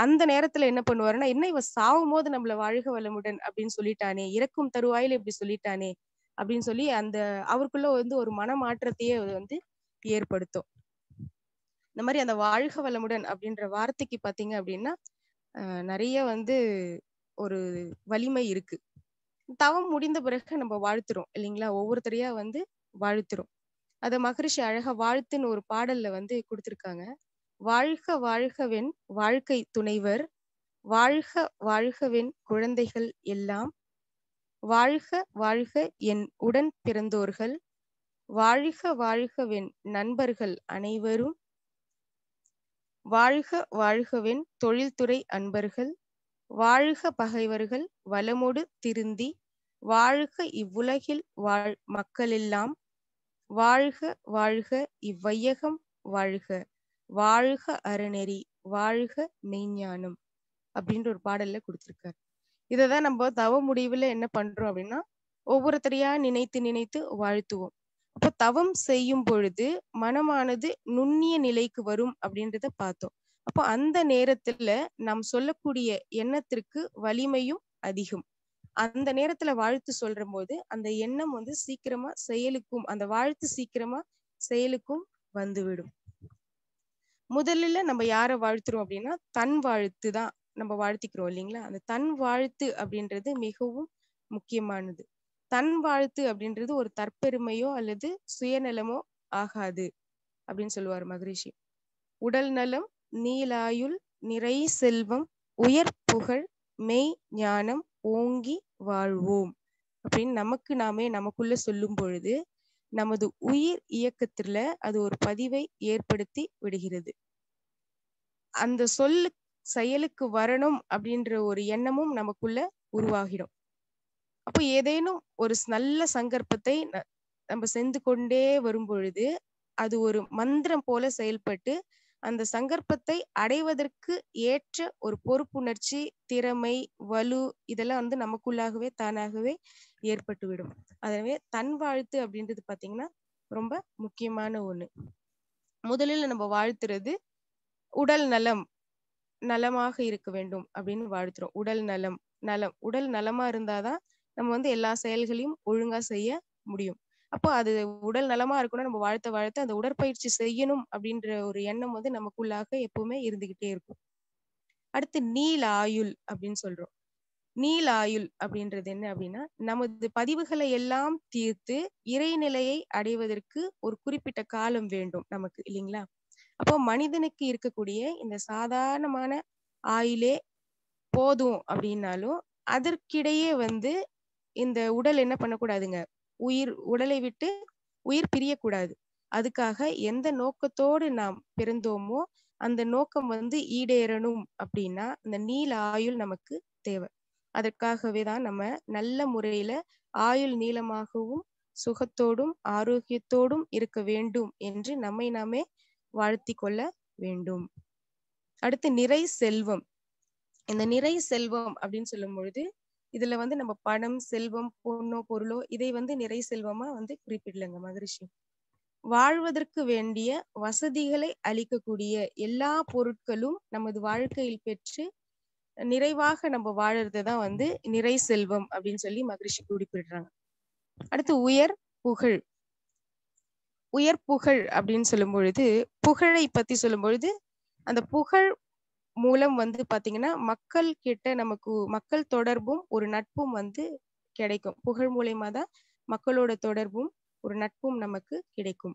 அந்த நேரத்துல என்ன பண்ணுவாருன்னா என்ன இவ சாவும் போது நம்மள வாழ்க வளமுடன் அப்படின்னு சொல்லிட்டானே இறக்கும் தருவாயில இப்படி சொல்லிட்டானே அப்படின்னு சொல்லி அந்த அவருக்குள்ள வந்து ஒரு மனமாற்றத்தையே வந்து ஏற்படுத்தும் இந்த மாதிரி அந்த வாழ்க வளமுடன் அப்படின்ற வார்த்தைக்கு பாத்தீங்க அப்படின்னா நிறைய வந்து ஒரு வலிமை இருக்கு தவம் முடிந்த பிறகு நம்ம வாழ்த்துறோம் இல்லைங்களா ஒவ்வொருத்தரையா வந்து வாழ்த்துறோம் அதை மகரிஷி அழகா வாழ்த்துன்னு ஒரு பாடல்ல வந்து கொடுத்திருக்காங்க வாழ்க வாழ்கவென் வாழ்க்கை துணைவர் வாழ்க வாழ்கவென் குழந்தைகள் எல்லாம் வாழ்க வாழ்க என் உடன் பிறந்தோர்கள் வாழ்க வாழ்கவென் நண்பர்கள் அனைவரும் வாழ்க வாழ்கவென் தொழில்துறை அன்பர்கள் வாழ்க பகைவர்கள் வளமோடு திருந்தி வாழ்க இவ்வுலகில் வாழ் மக்களெல்லாம் வாழ்க வாழ்க இவ்வையகம் வாழ்க வாழ்க அறநெறி வாழ்க மெய்ஞானம் அப்படின்ற ஒரு பாடல்ல கொடுத்துருக்காரு இததான் நம்ம தவ முடிவுல என்ன பண்றோம் அப்படின்னா ஒவ்வொருத்தரையா நினைத்து நினைத்து வாழ்த்துவோம் அப்ப தவம் செய்யும் பொழுது மனமானது நுண்ணிய நிலைக்கு வரும் அப்படின்றத பார்த்தோம் அப்போ அந்த நேரத்துல நாம் சொல்லக்கூடிய எண்ணத்திற்கு வலிமையும் அதிகம் அந்த நேரத்துல வாழ்த்து சொல்ற போது அந்த எண்ணம் வந்து சீக்கிரமா செயலுக்கும் அந்த வாழ்த்து சீக்கிரமா செயலுக்கும் வந்துவிடும் முதல்ல நம்ம யார வாழ்த்துறோம் அப்படின்னா தன் வாழ்த்து தான் நம்ம வாழ்த்திக்கிறோம் இல்லைங்களா அந்த தன் வாழ்த்து அப்படின்றது மிகவும் முக்கியமானது தன் வாழ்த்து அப்படின்றது ஒரு தற்பெருமையோ அல்லது சுயநலமோ ஆகாது அப்படின்னு சொல்லுவார் மகரிஷி உடல் நலம் நீலாயுள் நிறை செல்வம் உயர் புகழ் மெய் ஞானம் ஓங்கி வாழ்வோம் அப்படின்னு நமக்கு நாமே நமக்குள்ள சொல்லும் பொழுது நமது உயிர் இயக்கத்துல அது ஒரு பதிவை ஏற்படுத்தி விடுகிறது அந்த சொல்லு செயலுக்கு வரணும் அப்படின்ற ஒரு எண்ணமும் நமக்குள்ள உருவாகிடும் அப்போ ஏதேனும் ஒரு நல்ல சங்கற்பத்தை நம்ம செஞ்சு கொண்டே வரும் பொழுது அது ஒரு மந்திரம் போல செயல்பட்டு அந்த சங்கற்பத்தை அடைவதற்கு ஏற்ற ஒரு பொறுப்புணர்ச்சி திறமை வலு இதெல்லாம் வந்து நமக்குள்ளாகவே தானாகவே ஏற்பட்டுவிடும் அதனவே தன் வாழ்த்து அப்படின்றது பாத்தீங்கன்னா ரொம்ப முக்கியமான ஒண்ணு முதலில் நம்ம வாழ்த்துறது உடல் நலம் நலமாக இருக்க வேண்டும் அப்படின்னு வாழ்த்துறோம் உடல் நலம் நலம் உடல் நலமா இருந்தாதான் நம்ம வந்து எல்லா செயல்களையும் ஒழுங்கா செய்ய முடியும் அப்போ அது உடல் நலமா இருக்கணும் நம்ம வாழ்த்த வாழ்த்து அந்த உடற்பயிற்சி செய்யணும் அப்படின்ற ஒரு எண்ணம் வந்து நமக்குள்ளாக எப்பவுமே இருந்துகிட்டே இருக்கும் அடுத்து நீல் ஆயுள் அப்படின்னு சொல்றோம் நீல் ஆயுள் அப்படின்றது என்ன அப்படின்னா நமது பதிவுகளை எல்லாம் தீர்த்து இறைநிலையை அடைவதற்கு ஒரு குறிப்பிட்ட காலம் வேண்டும் நமக்கு இல்லைங்களா அப்போ மனிதனுக்கு இருக்கக்கூடிய இந்த சாதாரணமான ஆயிலே போதும் அப்படின்னாலும் அதற்கிடையே வந்து இந்த உடல் என்ன பண்ணக்கூடாதுங்க உயிர் உடலை விட்டு உயிர் பிரியக்கூடாது அதுக்காக எந்த நோக்கத்தோடு நாம் பிறந்தோமோ அந்த நோக்கம் வந்து ஈடேறணும் அப்படின்னா அந்த நீல ஆயுள் நமக்கு தேவை அதற்காகவே தான் நம்ம நல்ல முறையில ஆயுள் நீளமாகவும் சுகத்தோடும் ஆரோக்கியத்தோடும் இருக்க வேண்டும் என்று நம்மை நாமே வாழ்த்தி கொள்ள வேண்டும் அடுத்து நிறை செல்வம் இந்த நிறை செல்வம் அப்படின்னு சொல்லும் பொழுது இதுல வந்து நம்ம பணம் செல்வம் பொண்ணோ பொருளோ இதை வந்து நிறை செல்வமா வந்து குறிப்பிடலங்க மகரிஷி வாழ்வதற்கு வேண்டிய வசதிகளை அளிக்கக்கூடிய எல்லா பொருட்களும் நமது வாழ்க்கையில் பெற்று நிறைவாக நம்ம வாழறது தான் வந்து நிறை செல்வம் அப்படின்னு சொல்லி மகரிஷி குறிப்பிடுறாங்க அடுத்து உயர் புகழ் உயர் புகழ் அப்படின்னு சொல்லும் பொழுது புகழை பத்தி சொல்லும் பொழுது அந்த புகழ் மூலம் வந்து பாத்தீங்கன்னா மக்கள் கிட்ட நமக்கு மக்கள் தொடர்பும் ஒரு நட்பும் வந்து கிடைக்கும் புகழ் மூலயமா தான் மக்களோட தொடர்பும் ஒரு நட்பும் நமக்கு கிடைக்கும்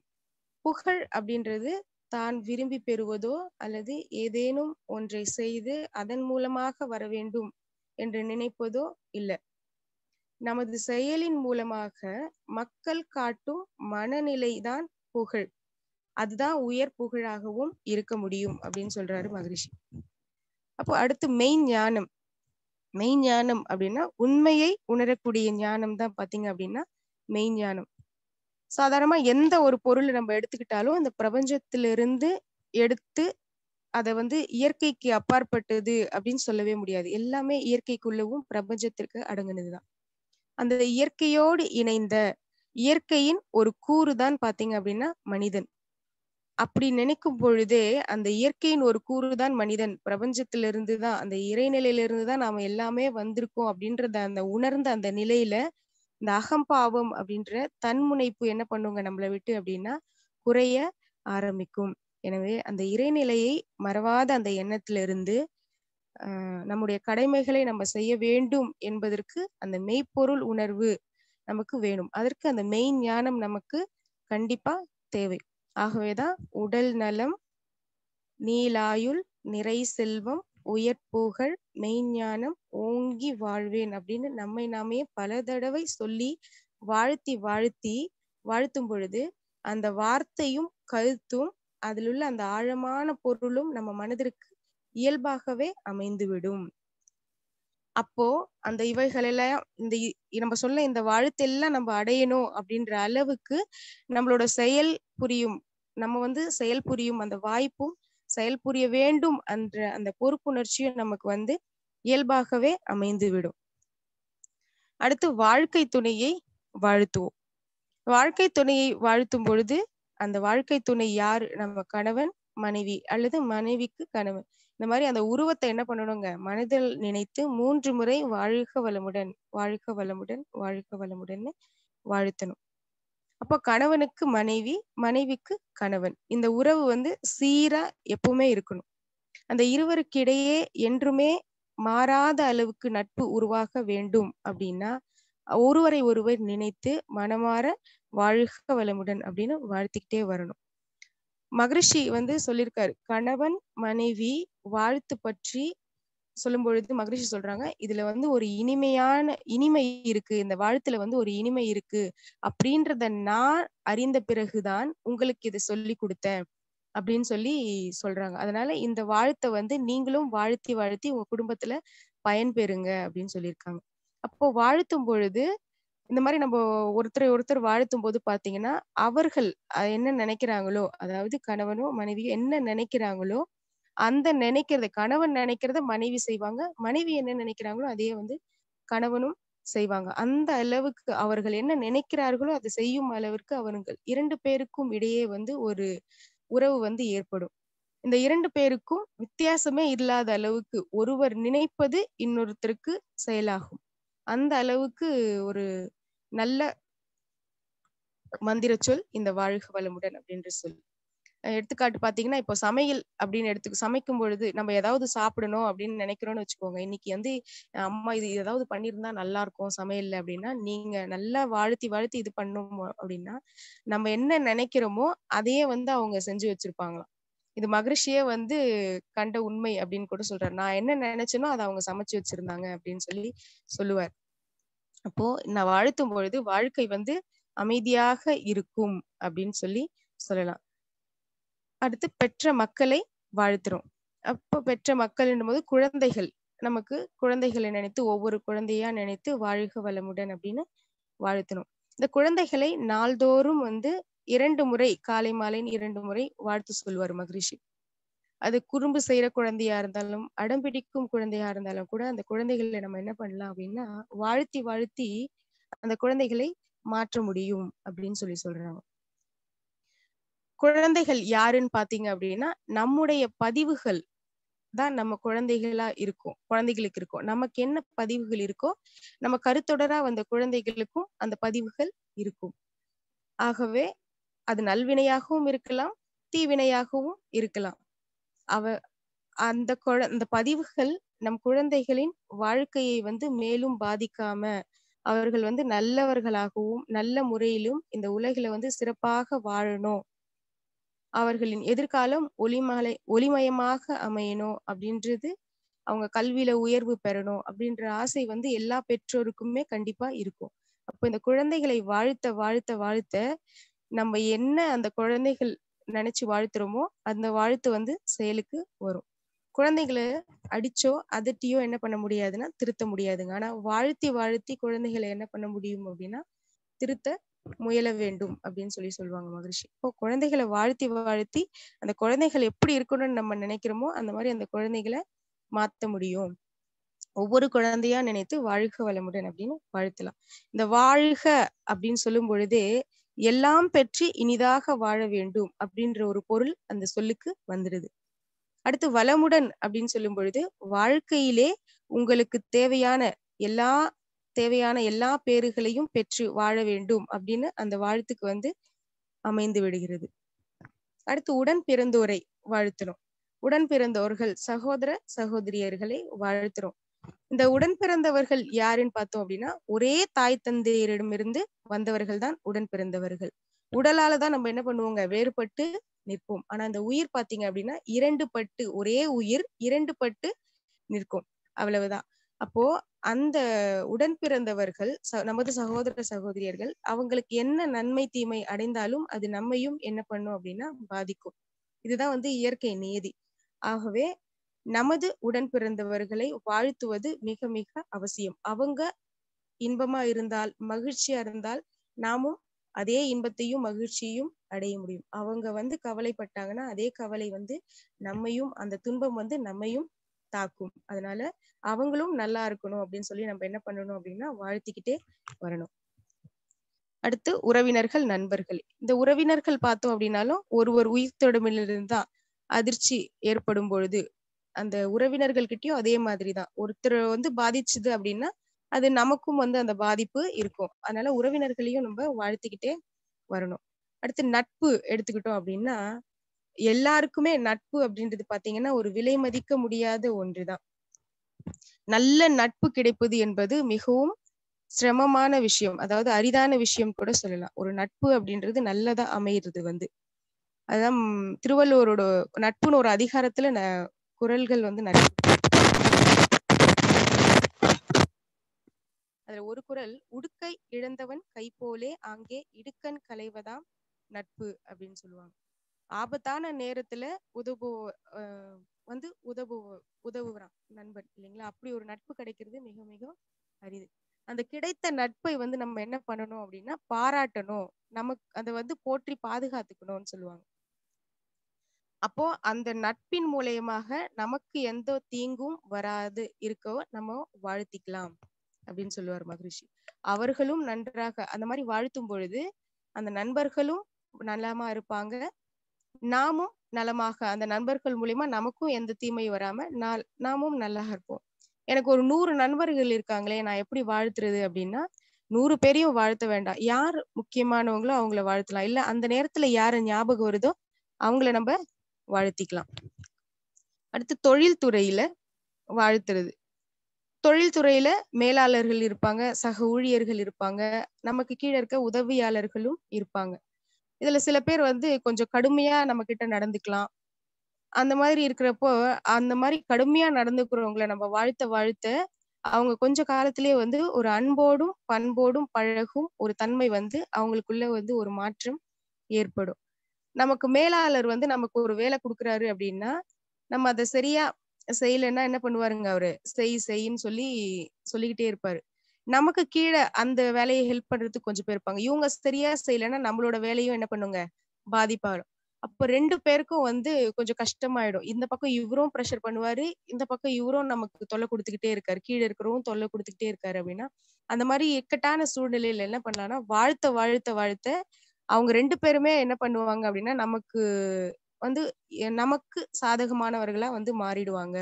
புகழ் அப்படின்றது தான் விரும்பி பெறுவதோ அல்லது ஏதேனும் ஒன்றை செய்து அதன் மூலமாக வர வேண்டும் என்று நினைப்பதோ இல்லை நமது செயலின் மூலமாக மக்கள் காட்டும் மனநிலைதான் புகழ் அதுதான் உயர் புகழாகவும் இருக்க முடியும் அப்படின்னு சொல்றாரு மகரிஷி அப்போ அடுத்து மெயின் ஞானம் மெய் ஞானம் அப்படின்னா உண்மையை உணரக்கூடிய ஞானம் தான் பாத்தீங்க அப்படின்னா மெய் ஞானம் சாதாரணமா எந்த ஒரு பொருள் நம்ம எடுத்துக்கிட்டாலும் அந்த பிரபஞ்சத்திலிருந்து எடுத்து அதை வந்து இயற்கைக்கு அப்பாற்பட்டது அப்படின்னு சொல்லவே முடியாது எல்லாமே இயற்கைக்குள்ளவும் பிரபஞ்சத்திற்கு அடங்குனதுதான் அந்த இயற்கையோடு இணைந்த இயற்கையின் ஒரு கூறு தான் பாத்தீங்க அப்படின்னா மனிதன் அப்படி நினைக்கும் பொழுதே அந்த இயற்கையின் ஒரு கூறுதான் மனிதன் பிரபஞ்சத்திலிருந்து தான் அந்த இறைநிலையிலிருந்து தான் நாம எல்லாமே வந்திருக்கோம் அப்படின்றத அந்த உணர்ந்த அந்த நிலையில இந்த அகம்பாவம் அப்படின்ற தன்முனைப்பு என்ன பண்ணுங்க நம்மளை விட்டு அப்படின்னா குறைய ஆரம்பிக்கும் எனவே அந்த இறைநிலையை மறவாத அந்த எண்ணத்திலிருந்து நம்முடைய கடமைகளை நம்ம செய்ய வேண்டும் என்பதற்கு அந்த மெய்ப்பொருள் உணர்வு நமக்கு வேணும் அதற்கு அந்த மெய் ஞானம் நமக்கு கண்டிப்பா தேவை ஆகவேதான் உடல் நலம் நீலாயுள் நிறை செல்வம் புகழ் மெய்ஞானம் ஓங்கி வாழ்வேன் அப்படின்னு நம்மை நாமே பல தடவை சொல்லி வாழ்த்தி வாழ்த்தி வாழ்த்தும் பொழுது அந்த வார்த்தையும் கருத்தும் அதிலுள்ள அந்த ஆழமான பொருளும் நம்ம மனதிற்கு இயல்பாகவே அமைந்துவிடும் அப்போ அந்த எல்லாம் இந்த நம்ம சொல்ல இந்த வாழ்த்தெல்லாம் நம்ம அடையணும் அப்படின்ற அளவுக்கு நம்மளோட செயல் புரியும் நம்ம வந்து செயல் புரியும் அந்த வாய்ப்பும் செயல் புரிய வேண்டும் என்ற அந்த பொறுப்புணர்ச்சியும் நமக்கு வந்து இயல்பாகவே அமைந்துவிடும் அடுத்து வாழ்க்கை துணையை வாழ்த்துவோம் வாழ்க்கை துணையை வாழ்த்தும் பொழுது அந்த வாழ்க்கை துணை யார் நம்ம கணவன் மனைவி அல்லது மனைவிக்கு கணவன் இந்த மாதிரி அந்த உருவத்தை என்ன பண்ணணுங்க மனதில் நினைத்து மூன்று முறை வாழ்க வளமுடன் வாழ்க வளமுடன் வாழ்க வளமுடன்னு வாழ்த்தணும் அப்போ கணவனுக்கு மனைவி மனைவிக்கு கணவன் இந்த உறவு வந்து சீரா எப்பவுமே இருக்கணும் அந்த இருவருக்கு இடையே என்றுமே மாறாத அளவுக்கு நட்பு உருவாக வேண்டும் அப்படின்னா ஒருவரை ஒருவர் நினைத்து மனமாற வாழ்க வளமுடன் அப்படின்னு வாழ்த்திக்கிட்டே வரணும் மகரிஷி வந்து சொல்லியிருக்காரு கணவன் மனைவி வாழ்த்து பற்றி சொல்லும் பொழுது மகரிஷி சொல்றாங்க இதுல வந்து ஒரு இனிமையான இனிமை இருக்கு இந்த வாழ்த்துல வந்து ஒரு இனிமை இருக்கு அப்படின்றத நான் அறிந்த பிறகுதான் உங்களுக்கு இதை சொல்லி கொடுத்தேன் அப்படின்னு சொல்லி சொல்றாங்க அதனால இந்த வாழ்த்தை வந்து நீங்களும் வாழ்த்தி வாழ்த்தி உங்க குடும்பத்துல பயன்பெறுங்க அப்படின்னு சொல்லியிருக்காங்க அப்போ வாழ்த்தும் பொழுது இந்த மாதிரி நம்ம ஒருத்தர் ஒருத்தர் வாழ்த்தும் போது பாத்தீங்கன்னா அவர்கள் என்ன நினைக்கிறாங்களோ அதாவது கணவனோ மனைவியோ என்ன நினைக்கிறாங்களோ அந்த நினைக்கிறத கணவன் நினைக்கிறத மனைவி செய்வாங்க மனைவி என்ன நினைக்கிறாங்களோ அதையே வந்து கணவனும் செய்வாங்க அந்த அளவுக்கு அவர்கள் என்ன நினைக்கிறார்களோ அதை செய்யும் அளவிற்கு அவர்கள் இரண்டு பேருக்கும் இடையே வந்து ஒரு உறவு வந்து ஏற்படும் இந்த இரண்டு பேருக்கும் வித்தியாசமே இல்லாத அளவுக்கு ஒருவர் நினைப்பது இன்னொருத்தருக்கு செயலாகும் அந்த அளவுக்கு ஒரு நல்ல மந்திர சொல் இந்த வாழ்க வளமுடன் அப்படின்ற சொல் எடுத்துக்காட்டு பாத்தீங்கன்னா இப்போ சமையல் அப்படின்னு எடுத்து சமைக்கும் பொழுது நம்ம ஏதாவது சாப்பிடணும் அப்படின்னு நினைக்கிறோம்னு வச்சுக்கோங்க இன்னைக்கு வந்து அம்மா இது ஏதாவது பண்ணியிருந்தா நல்லா இருக்கும் சமையல் அப்படின்னா நீங்க நல்லா வாழ்த்தி வாழ்த்தி இது பண்ணும் அப்படின்னா நம்ம என்ன நினைக்கிறோமோ அதையே வந்து அவங்க செஞ்சு வச்சிருப்பாங்களாம் இது மகிழ்ச்சியே வந்து கண்ட உண்மை அப்படின்னு கூட சொல்றாரு நான் என்ன நினைச்சேனோ அதை அவங்க சமைச்சு வச்சிருந்தாங்க அப்படின்னு சொல்லி சொல்லுவார் அப்போ நான் வாழ்த்தும் பொழுது வாழ்க்கை வந்து அமைதியாக இருக்கும் அப்படின்னு சொல்லி சொல்லலாம் அடுத்து பெற்ற மக்களை வாழ்த்துறோம் அப்போ பெற்ற மக்கள்ன்னும் போது குழந்தைகள் நமக்கு குழந்தைகளை நினைத்து ஒவ்வொரு குழந்தையா நினைத்து வாழ்க வளமுடன் அப்படின்னு வாழ்த்தணும் இந்த குழந்தைகளை நாள்தோறும் வந்து இரண்டு முறை காலை மாலைன்னு இரண்டு முறை வாழ்த்து சொல்வார் மகரிஷி அது குறும்பு செய்யற குழந்தையா இருந்தாலும் அடம் பிடிக்கும் குழந்தையா இருந்தாலும் கூட அந்த குழந்தைகளை நம்ம என்ன பண்ணலாம் அப்படின்னா வாழ்த்தி வாழ்த்தி அந்த குழந்தைகளை மாற்ற முடியும் அப்படின்னு சொல்லி சொல்றாங்க குழந்தைகள் யாருன்னு பாத்தீங்க அப்படின்னா நம்முடைய பதிவுகள் தான் நம்ம குழந்தைகளா இருக்கும் குழந்தைகளுக்கு இருக்கும் நமக்கு என்ன பதிவுகள் இருக்கோ நம்ம கருத்தொடரா வந்த குழந்தைகளுக்கும் அந்த பதிவுகள் இருக்கும் ஆகவே அது நல்வினையாகவும் இருக்கலாம் தீவினையாகவும் இருக்கலாம் அவ அந்த குழ அந்த பதிவுகள் நம் குழந்தைகளின் வாழ்க்கையை வந்து மேலும் பாதிக்காம அவர்கள் வந்து நல்லவர்களாகவும் நல்ல முறையிலும் இந்த உலகில வந்து சிறப்பாக வாழணும் அவர்களின் எதிர்காலம் ஒளிமலை ஒளிமயமாக அமையணும் அப்படின்றது அவங்க கல்வியில உயர்வு பெறணும் அப்படின்ற ஆசை வந்து எல்லா பெற்றோருக்குமே கண்டிப்பா இருக்கும் அப்போ இந்த குழந்தைகளை வாழ்த்த வாழ்த்த வாழ்த்த நம்ம என்ன அந்த குழந்தைகள் நினைச்சு வாழ்த்துறோமோ அந்த வாழ்த்து வந்து செயலுக்கு வரும் குழந்தைகளை அடிச்சோ அதட்டியோ என்ன பண்ண முடியாதுன்னா திருத்த முடியாதுங்க ஆனா வாழ்த்தி வாழ்த்தி குழந்தைகளை என்ன பண்ண முடியும் அப்படின்னா திருத்த முயல வேண்டும் அப்படின்னு சொல்லி சொல்லுவாங்க மகிழ்ச்சி இப்போ குழந்தைகளை வாழ்த்தி வாழ்த்தி அந்த குழந்தைகள் எப்படி இருக்கணும்னு நம்ம நினைக்கிறோமோ அந்த மாதிரி அந்த குழந்தைகளை மாத்த முடியும் ஒவ்வொரு குழந்தையா நினைத்து வாழ்க வளமுடன் அப்படின்னு வாழ்த்தலாம் இந்த வாழ்க அப்படின்னு சொல்லும் பொழுதே எல்லாம் பெற்று இனிதாக வாழ வேண்டும் அப்படின்ற ஒரு பொருள் அந்த சொல்லுக்கு வந்துடுது அடுத்து வளமுடன் அப்படின்னு சொல்லும் பொழுது வாழ்க்கையிலே உங்களுக்கு தேவையான எல்லா தேவையான எல்லா பேறுகளையும் பெற்று வாழ வேண்டும் அப்படின்னு அந்த வாழ்த்துக்கு வந்து அமைந்து விடுகிறது அடுத்து உடன் பிறந்தோரை வாழ்த்துறோம் உடன் பிறந்தோர்கள் சகோதர சகோதரியர்களை வாழ்த்துறோம் இந்த உடன் பிறந்தவர்கள் யாருன்னு பார்த்தோம் அப்படின்னா ஒரே தாய் தந்தையரிடமிருந்து வந்தவர்கள் தான் உடன் பிறந்தவர்கள் உடலால தான் நம்ம என்ன பண்ணுவோங்க வேறுபட்டு நிற்போம் ஆனா அந்த உயிர் பாத்தீங்க அப்படின்னா இரண்டு பட்டு ஒரே உயிர் இரண்டு பட்டு நிற்கும் அவ்வளவுதான் அப்போ அந்த உடன் பிறந்தவர்கள் நமது சகோதர சகோதரியர்கள் அவங்களுக்கு என்ன நன்மை தீமை அடைந்தாலும் அது நம்மையும் என்ன பண்ணும் அப்படின்னா பாதிக்கும் இதுதான் வந்து இயற்கை நியதி ஆகவே நமது உடன் பிறந்தவர்களை வாழ்த்துவது மிக மிக அவசியம் அவங்க இன்பமா இருந்தால் மகிழ்ச்சியா இருந்தால் நாமும் அதே இன்பத்தையும் மகிழ்ச்சியும் அடைய முடியும் அவங்க வந்து கவலைப்பட்டாங்கன்னா அதே கவலை வந்து நம்மையும் அந்த துன்பம் வந்து நம்மையும் தாக்கும் அதனால அவங்களும் நல்லா இருக்கணும் அப்படின்னு சொல்லி நம்ம என்ன பண்ணணும் அப்படின்னா வாழ்த்திக்கிட்டே வரணும் அடுத்து உறவினர்கள் நண்பர்கள் இந்த உறவினர்கள் பார்த்தோம் அப்படின்னாலும் ஒருவர் உயிர் தொடமிலிருந்து தான் அதிர்ச்சி ஏற்படும் பொழுது அந்த உறவினர்கள் கிட்டயும் அதே மாதிரிதான் ஒருத்தர் வந்து பாதிச்சுது அப்படின்னா அது நமக்கும் வந்து அந்த பாதிப்பு இருக்கும் அதனால உறவினர்களையும் நம்ம வாழ்த்திக்கிட்டே வரணும் அடுத்து நட்பு எடுத்துக்கிட்டோம் அப்படின்னா எல்லாருக்குமே நட்பு அப்படின்றது பாத்தீங்கன்னா ஒரு விலை மதிக்க முடியாத ஒன்றுதான் நல்ல நட்பு கிடைப்பது என்பது மிகவும் சிரமமான விஷயம் அதாவது அரிதான விஷயம் கூட சொல்லலாம் ஒரு நட்பு அப்படின்றது நல்லதா அமையிறது வந்து அதான் திருவள்ளுவரோட நட்புன்னு ஒரு அதிகாரத்துல குரல்கள் வந்து நிறைய அதுல ஒரு குரல் உடுக்கை இழந்தவன் கை போலே அங்கே இடுக்கண் களைவதாம் நட்பு அப்படின்னு சொல்லுவாங்க ஆபத்தான நேரத்துல உதவு வந்து உதவு உதவுகிறான் நண்பன் இல்லைங்களா அப்படி ஒரு நட்பு கிடைக்கிறது மிக மிக அரிது அந்த கிடைத்த நட்பை வந்து நம்ம என்ன பண்ணணும் அப்படின்னா பாராட்டணும் நமக்கு அதை வந்து போற்றி பாதுகாத்துக்கணும்னு சொல்லுவாங்க அப்போ அந்த நட்பின் மூலியமாக நமக்கு எந்த தீங்கும் வராது இருக்கவோ நம்ம வாழ்த்திக்கலாம் அப்படின்னு சொல்லுவார் மகரிஷி அவர்களும் நன்றாக அந்த மாதிரி வாழ்த்தும் பொழுது அந்த நண்பர்களும் நலமா இருப்பாங்க நாமும் நலமாக அந்த நண்பர்கள் மூலியமா நமக்கும் எந்த தீமையும் வராம நாமும் நல்லா இருப்போம் எனக்கு ஒரு நூறு நண்பர்கள் இருக்காங்களே நான் எப்படி வாழ்த்துறது அப்படின்னா நூறு பேரையும் வாழ்த்த வேண்டாம் யார் முக்கியமானவங்களோ அவங்கள வாழ்த்தலாம் இல்ல அந்த நேரத்துல யாரு ஞாபகம் வருதோ அவங்கள நம்ம வாழ்த்திக்கலாம் அடுத்து தொழில்துறையில வாழ்த்துறது தொழில்துறையில மேலாளர்கள் இருப்பாங்க சக ஊழியர்கள் இருப்பாங்க நமக்கு கீழே இருக்க உதவியாளர்களும் இருப்பாங்க இதுல சில பேர் வந்து கொஞ்சம் கடுமையா நம்ம கிட்ட நடந்துக்கலாம் அந்த மாதிரி இருக்கிறப்போ அந்த மாதிரி கடுமையா நடந்துக்கிறவங்களை நம்ம வாழ்த்த வாழ்த்த அவங்க கொஞ்ச காலத்திலேயே வந்து ஒரு அன்போடும் பண்போடும் பழகும் ஒரு தன்மை வந்து அவங்களுக்குள்ள வந்து ஒரு மாற்றம் ஏற்படும் நமக்கு மேலாளர் வந்து நமக்கு ஒரு வேலை கொடுக்குறாரு அப்படின்னா நம்ம அதை சரியா செய்யலன்னா என்ன பண்ணுவாருங்க அவரு செய் செய்ன்னு சொல்லி சொல்லிக்கிட்டே இருப்பாரு நமக்கு கீழே அந்த வேலையை ஹெல்ப் பண்றதுக்கு கொஞ்சம் பேர் இருப்பாங்க இவங்க சரியா செய்யலன்னா நம்மளோட வேலையும் என்ன பண்ணுங்க பாதிப்பாகும் அப்போ ரெண்டு பேருக்கும் வந்து கொஞ்சம் கஷ்டமாயிடும் இந்த பக்கம் இவரும் ப்ரெஷர் பண்ணுவாரு இந்த பக்கம் இவரும் நமக்கு தொல்லை கொடுத்துக்கிட்டே இருக்காரு கீழே இருக்கிறவரும் தொல்லை கொடுத்துக்கிட்டே இருக்காரு அப்படின்னா அந்த மாதிரி இக்கட்டான சூழ்நிலையில என்ன பண்ணலாம்னா வாழ்த்த வாழ்த்த வாழ்த்த அவங்க ரெண்டு பேருமே என்ன பண்ணுவாங்க அப்படின்னா நமக்கு வந்து நமக்கு சாதகமானவர்களா வந்து மாறிடுவாங்க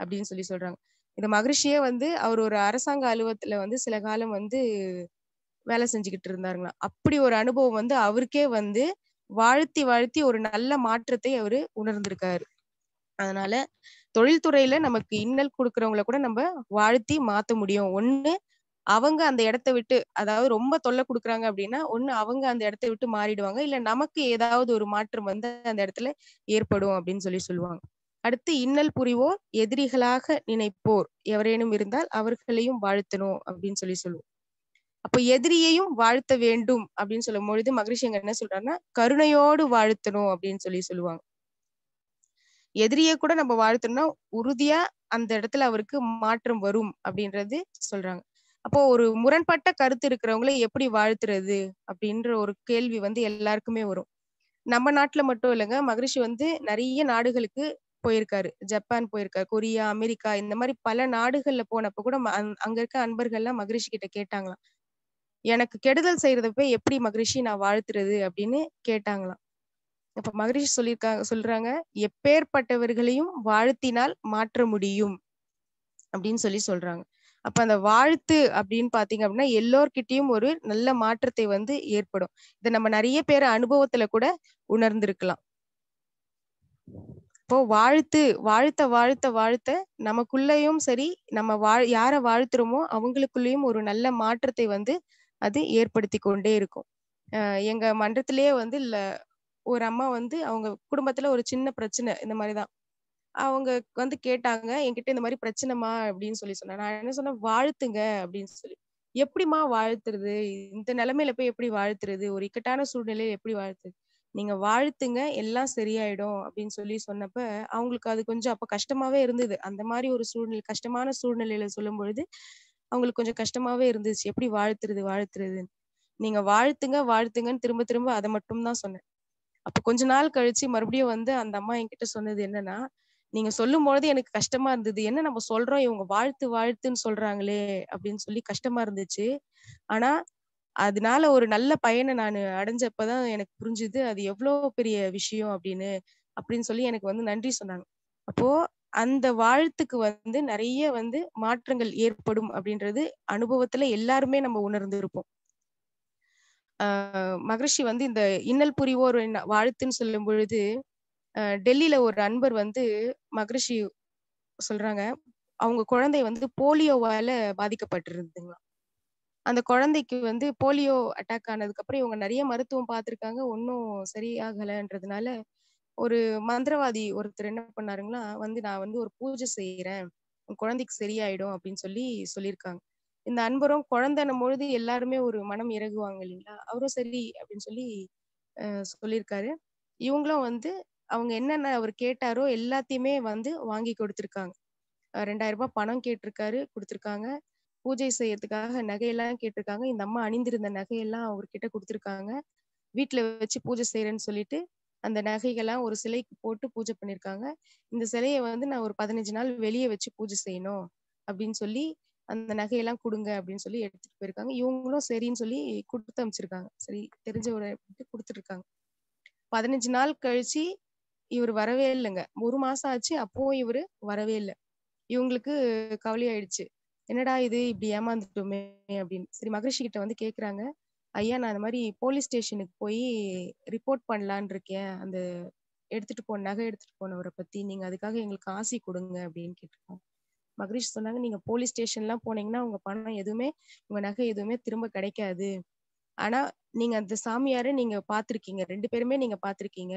அப்படின்னு சொல்லி சொல்றாங்க இந்த மகிழ்ச்சியே வந்து அவர் ஒரு அரசாங்க அலுவலத்துல வந்து சில காலம் வந்து வேலை செஞ்சுக்கிட்டு இருந்தாருங்களாம் அப்படி ஒரு அனுபவம் வந்து அவருக்கே வந்து வாழ்த்தி வாழ்த்தி ஒரு நல்ல மாற்றத்தை அவரு உணர்ந்திருக்காரு அதனால தொழில்துறையில நமக்கு இன்னல் கொடுக்கறவங்களை கூட நம்ம வாழ்த்தி மாத்த முடியும் ஒண்ணு அவங்க அந்த இடத்த விட்டு அதாவது ரொம்ப தொல்லை கொடுக்குறாங்க அப்படின்னா ஒண்ணு அவங்க அந்த இடத்த விட்டு மாறிடுவாங்க இல்ல நமக்கு ஏதாவது ஒரு மாற்றம் வந்து அந்த இடத்துல ஏற்படும் அப்படின்னு சொல்லி சொல்லுவாங்க அடுத்து இன்னல் புரிவோர் எதிரிகளாக நினைப்போர் எவரேனும் இருந்தால் அவர்களையும் வாழ்த்தணும் அப்படின்னு சொல்லி சொல்லுவோம் அப்ப எதிரியையும் வாழ்த்த வேண்டும் அப்படின்னு சொல்லும் பொழுது மகிழ்ச்சி எங்க என்ன சொல்றாருன்னா கருணையோடு வாழ்த்தணும் அப்படின்னு சொல்லி சொல்லுவாங்க எதிரிய கூட நம்ம வாழ்த்தணும்னா உறுதியா அந்த இடத்துல அவருக்கு மாற்றம் வரும் அப்படின்றது சொல்றாங்க அப்போ ஒரு முரண்பட்ட கருத்து இருக்கிறவங்களை எப்படி வாழ்த்துறது அப்படின்ற ஒரு கேள்வி வந்து எல்லாருக்குமே வரும் நம்ம நாட்டுல மட்டும் இல்லைங்க மகரிஷி வந்து நிறைய நாடுகளுக்கு போயிருக்காரு ஜப்பான் போயிருக்காரு கொரியா அமெரிக்கா இந்த மாதிரி பல நாடுகள்ல போனப்ப கூட அங்க இருக்க அன்பர்கள்லாம் மகரிஷி கிட்ட கேட்டாங்களாம் எனக்கு கெடுதல் செய்யறத போய் எப்படி மகரிஷி நான் வாழ்த்துறது அப்படின்னு கேட்டாங்களாம் இப்ப மகரிஷி சொல்லியிருக்காங்க சொல்றாங்க எப்பேற்பட்டவர்களையும் வாழ்த்தினால் மாற்ற முடியும் அப்படின்னு சொல்லி சொல்றாங்க அப்ப அந்த வாழ்த்து அப்படின்னு பாத்தீங்க அப்படின்னா எல்லோர்கிட்டயும் ஒரு நல்ல மாற்றத்தை வந்து ஏற்படும் இதை நம்ம நிறைய பேர் அனுபவத்துல கூட உணர்ந்திருக்கலாம் இப்போ வாழ்த்து வாழ்த்த வாழ்த்த வாழ்த்த நமக்குள்ளயும் சரி நம்ம வாழ் யாரை வாழ்த்துறோமோ அவங்களுக்குள்ளயும் ஒரு நல்ல மாற்றத்தை வந்து அது ஏற்படுத்தி கொண்டே இருக்கும் எங்க மன்றத்திலேயே வந்து இல்ல ஒரு அம்மா வந்து அவங்க குடும்பத்துல ஒரு சின்ன பிரச்சனை இந்த மாதிரிதான் அவங்க வந்து கேட்டாங்க என்கிட்ட இந்த மாதிரி பிரச்சனைமா அப்படின்னு சொல்லி சொன்னேன் நான் என்ன சொன்னேன் வாழ்த்துங்க அப்படின்னு சொல்லி எப்படிமா வாழ்த்துறது இந்த நிலைமையில போய் எப்படி வாழ்த்துறது ஒரு இக்கட்டான சூழ்நிலையில எப்படி வாழ்த்து நீங்க வாழ்த்துங்க எல்லாம் சரியாயிடும் அப்படின்னு சொல்லி சொன்னப்ப அவங்களுக்கு அது கொஞ்சம் அப்ப கஷ்டமாவே இருந்தது அந்த மாதிரி ஒரு சூழ்நிலை கஷ்டமான சூழ்நிலையில சொல்லும் பொழுது அவங்களுக்கு கொஞ்சம் கஷ்டமாவே இருந்துச்சு எப்படி வாழ்த்துறது வாழ்த்துறதுன்னு நீங்க வாழ்த்துங்க வாழ்த்துங்கன்னு திரும்ப திரும்ப அதை மட்டும் தான் சொன்னேன் அப்ப கொஞ்ச நாள் கழிச்சு மறுபடியும் வந்து அந்த அம்மா என்கிட்ட சொன்னது என்னன்னா நீங்க சொல்லும் பொழுது எனக்கு கஷ்டமா இருந்தது என்ன நம்ம சொல்றோம் இவங்க வாழ்த்து வாழ்த்துன்னு சொல்றாங்களே அப்படின்னு சொல்லி கஷ்டமா இருந்துச்சு ஆனா அதனால ஒரு நல்ல பயனை நான் அடைஞ்சப்பதான் எனக்கு புரிஞ்சுது அது எவ்வளவு பெரிய விஷயம் அப்படின்னு அப்படின்னு சொல்லி எனக்கு வந்து நன்றி சொன்னாங்க அப்போ அந்த வாழ்த்துக்கு வந்து நிறைய வந்து மாற்றங்கள் ஏற்படும் அப்படின்றது அனுபவத்துல எல்லாருமே நம்ம உணர்ந்து இருப்போம் ஆஹ் மகரிஷி வந்து இந்த இன்னல் புரிவோர் வாழ்த்துன்னு சொல்லும் பொழுது டெல்லியில ஒரு அன்பர் வந்து மகரிஷி சொல்றாங்க அவங்க குழந்தை வந்து போலியோவால பாதிக்கப்பட்டிருந்துங்களாம் அந்த குழந்தைக்கு வந்து போலியோ அட்டாக் ஆனதுக்கு அப்புறம் இவங்க நிறைய மருத்துவம் பார்த்துருக்காங்க ஒன்றும் சரியாகலைன்றதுனால ஒரு மந்திரவாதி ஒருத்தர் என்ன பண்ணாருங்களா வந்து நான் வந்து ஒரு பூஜை செய்யறேன் உன் குழந்தைக்கு சரியாயிடும் அப்படின்னு சொல்லி சொல்லியிருக்காங்க இந்த அன்பரும் குழந்தைன்னும் பொழுது எல்லாருமே ஒரு மனம் இறகுவாங்க இல்லைங்களா அவரும் சரி அப்படின்னு சொல்லி சொல்லியிருக்காரு இவங்களும் வந்து அவங்க என்னென்ன அவர் கேட்டாரோ எல்லாத்தையுமே வந்து வாங்கி கொடுத்துருக்காங்க ரெண்டாயிரம் ரூபாய் பணம் கேட்டிருக்காரு கொடுத்துருக்காங்க பூஜை செய்யறதுக்காக நகையெல்லாம் கேட்டிருக்காங்க இந்த அம்மா அணிந்திருந்த நகையெல்லாம் அவர்கிட்ட கொடுத்துருக்காங்க வீட்டுல வச்சு பூஜை செய்யறேன்னு சொல்லிட்டு அந்த நகைகள்லாம் ஒரு சிலைக்கு போட்டு பூஜை பண்ணிருக்காங்க இந்த சிலையை வந்து நான் ஒரு பதினஞ்சு நாள் வெளியே வச்சு பூஜை செய்யணும் அப்படின்னு சொல்லி அந்த நகையெல்லாம் கொடுங்க அப்படின்னு சொல்லி எடுத்துட்டு போயிருக்காங்க இவங்களும் சரின்னு சொல்லி கொடுத்து அமைச்சிருக்காங்க சரி தெரிஞ்ச ஒரு கொடுத்துருக்காங்க பதினஞ்சு நாள் கழிச்சு இவர் வரவே இல்லைங்க ஒரு மாசம் ஆச்சு அப்பவும் இவரு வரவே இல்லை இவங்களுக்கு கவலை ஆயிடுச்சு என்னடா இது இப்படி ஏமாந்துட்டோமே அப்படின்னு சரி மகரிஷி கிட்ட வந்து கேக்குறாங்க ஐயா நான் அந்த மாதிரி போலீஸ் ஸ்டேஷனுக்கு போய் ரிப்போர்ட் பண்ணலான் இருக்கேன் அந்த எடுத்துட்டு போன நகை எடுத்துட்டு போனவரை பத்தி நீங்க அதுக்காக எங்களுக்கு ஆசி கொடுங்க அப்படின்னு கேட்டிருக்கோம் மகரிஷ் சொன்னாங்க நீங்க போலீஸ் ஸ்டேஷன்லாம் போனீங்கன்னா உங்க பணம் எதுவுமே உங்க நகை எதுவுமே திரும்ப கிடைக்காது ஆனா நீங்க அந்த சாமியாரை நீங்க பாத்திருக்கீங்க ரெண்டு பேருமே நீங்க பாத்திருக்கீங்க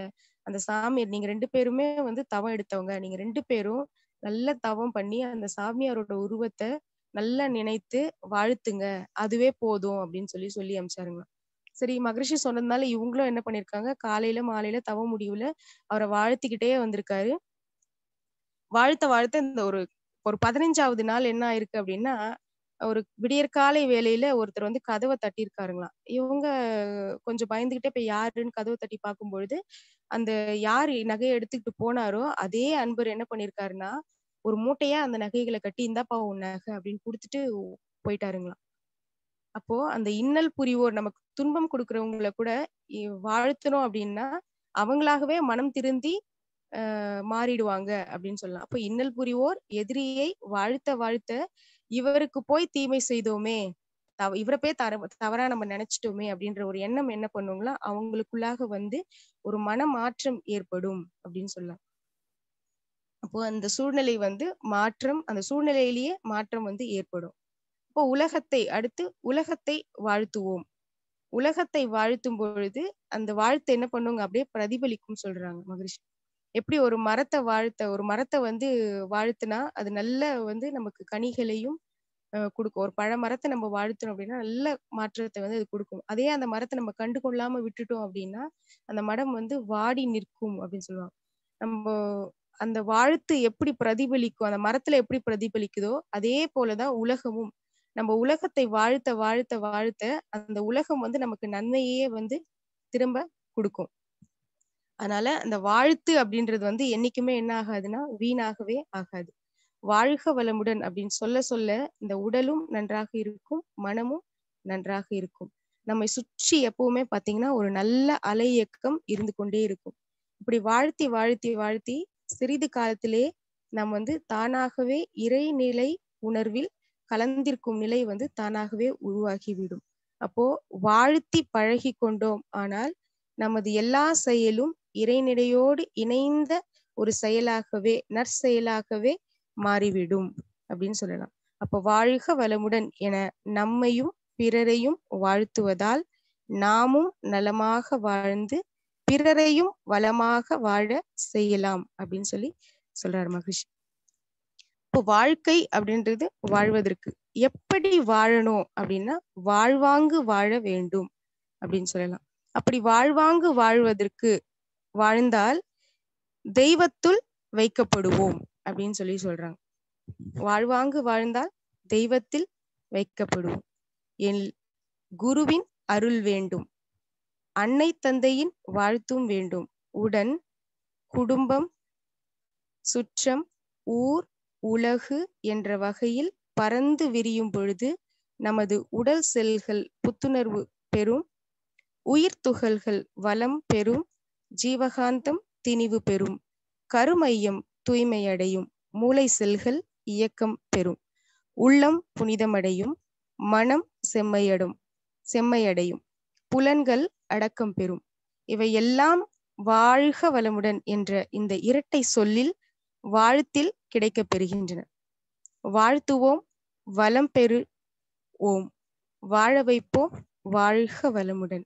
அந்த சாமியார் நீங்க ரெண்டு பேருமே வந்து தவம் எடுத்தவங்க நீங்க ரெண்டு பேரும் நல்ல தவம் பண்ணி அந்த சாமியாரோட உருவத்தை நல்லா நினைத்து வாழ்த்துங்க அதுவே போதும் அப்படின்னு சொல்லி சொல்லி அமிச்சாருங்க சரி மகரிஷி சொன்னதுனால இவங்களும் என்ன பண்ணிருக்காங்க காலையில மாலையில தவ முடிவுல அவரை வாழ்த்திக்கிட்டே வந்திருக்காரு வாழ்த்த வாழ்த்த இந்த ஒரு ஒரு பதினஞ்சாவது நாள் என்ன ஆயிருக்கு அப்படின்னா ஒரு விடியற்காலை வேலையில ஒருத்தர் வந்து கதவை இருக்காருங்களாம் இவங்க கொஞ்சம் பயந்துகிட்டே இப்ப யாருன்னு கதவை தட்டி பார்க்கும் பொழுது அந்த யார் நகையை எடுத்துக்கிட்டு போனாரோ அதே அன்பர் என்ன பண்ணிருக்காருன்னா ஒரு மூட்டையா அந்த நகைகளை கட்டி இந்தாப்பா உன் நகை அப்படின்னு கொடுத்துட்டு போயிட்டாருங்களாம் அப்போ அந்த இன்னல் புரிவோர் நமக்கு துன்பம் கொடுக்கறவங்களை கூட வாழ்த்தணும் அப்படின்னா அவங்களாகவே மனம் திருந்தி மாறிடுவாங்க அப்படின்னு சொல்லலாம் அப்போ இன்னல் புரிவோர் எதிரியை வாழ்த்த வாழ்த்த இவருக்கு போய் தீமை செய்தோமே இவரை போய் தர தவறா நம்ம நினைச்சிட்டோமே அப்படின்ற ஒரு எண்ணம் என்ன பண்ணுங்களா அவங்களுக்குள்ளாக வந்து ஒரு மன மாற்றம் ஏற்படும் அப்படின்னு சொல்லலாம் அப்போ அந்த சூழ்நிலை வந்து மாற்றம் அந்த சூழ்நிலையிலேயே மாற்றம் வந்து ஏற்படும் இப்போ உலகத்தை அடுத்து உலகத்தை வாழ்த்துவோம் உலகத்தை வாழ்த்தும் பொழுது அந்த வாழ்த்து என்ன பண்ணுங்க அப்படியே பிரதிபலிக்கும் சொல்றாங்க மகரிஷி எப்படி ஒரு மரத்தை வாழ்த்த ஒரு மரத்தை வந்து வாழ்த்துனா அது நல்ல வந்து நமக்கு கனிகளையும் கொடுக்கும் ஒரு பழ மரத்தை நம்ம வாழ்த்தணும் அப்படின்னா நல்ல மாற்றத்தை வந்து அது கொடுக்கும் அதே அந்த மரத்தை நம்ம கண்டு கொள்ளாம விட்டுட்டோம் அப்படின்னா அந்த மரம் வந்து வாடி நிற்கும் அப்படின்னு சொல்லுவாங்க நம்ம அந்த வாழ்த்து எப்படி பிரதிபலிக்கும் அந்த மரத்துல எப்படி பிரதிபலிக்குதோ அதே போலதான் உலகமும் நம்ம உலகத்தை வாழ்த்த வாழ்த்த வாழ்த்த அந்த உலகம் வந்து நமக்கு நன்மையே வந்து திரும்ப கொடுக்கும் அதனால அந்த வாழ்த்து அப்படின்றது வந்து என்னைக்குமே என்ன ஆகாதுன்னா வீணாகவே ஆகாது வாழ்க வளமுடன் அப்படின்னு சொல்ல சொல்ல இந்த உடலும் நன்றாக இருக்கும் மனமும் நன்றாக இருக்கும் நம்மை சுற்றி எப்பவுமே பாத்தீங்கன்னா ஒரு நல்ல அலை இயக்கம் இருந்து கொண்டே இருக்கும் இப்படி வாழ்த்தி வாழ்த்தி வாழ்த்தி சிறிது காலத்திலே நாம் வந்து தானாகவே இறைநிலை உணர்வில் கலந்திருக்கும் நிலை வந்து தானாகவே உருவாகிவிடும் அப்போ வாழ்த்தி பழகி கொண்டோம் ஆனால் நமது எல்லா செயலும் இறைநிலையோடு இணைந்த ஒரு செயலாகவே நற்செயலாகவே மாறிவிடும் அப்படின்னு சொல்லலாம் அப்போ வாழ்க வளமுடன் என நம்மையும் பிறரையும் வாழ்த்துவதால் நாமும் நலமாக வாழ்ந்து பிறரையும் வளமாக வாழ செய்யலாம் அப்படின்னு சொல்லி சொல்றாரு மகிழ்ச்சி இப்போ வாழ்க்கை அப்படின்றது வாழ்வதற்கு எப்படி வாழணும் அப்படின்னா வாழ்வாங்கு வாழ வேண்டும் அப்படின்னு சொல்லலாம் அப்படி வாழ்வாங்கு வாழ்வதற்கு வாழ்ந்தால் தெய்வத்துள் வைக்கப்படுவோம் அப்படின்னு சொல்லி சொல்றாங்க வாழ்வாங்கு வாழ்ந்தால் தெய்வத்தில் வைக்கப்படுவோம் என் குருவின் அருள் வேண்டும் அன்னை தந்தையின் வாழ்த்தும் வேண்டும் உடன் குடும்பம் சுற்றம் ஊர் உலகு என்ற வகையில் பறந்து விரியும் பொழுது நமது உடல் செல்கள் புத்துணர்வு பெறும் உயிர் துகள்கள் வளம் பெறும் ஜீவகாந்தம் திணிவு பெறும் கருமையம் தூய்மையடையும் மூளை செல்கள் இயக்கம் பெறும் உள்ளம் புனிதமடையும் மனம் செம்மையடும் செம்மையடையும் புலன்கள் அடக்கம் பெறும் இவையெல்லாம் வாழ்க வளமுடன் என்ற இந்த இரட்டை சொல்லில் வாழ்த்தில் கிடைக்கப் பெறுகின்றன வாழ்த்துவோம் வளம் பெறு ஓம் வாழ வைப்போம் வாழ்க வளமுடன்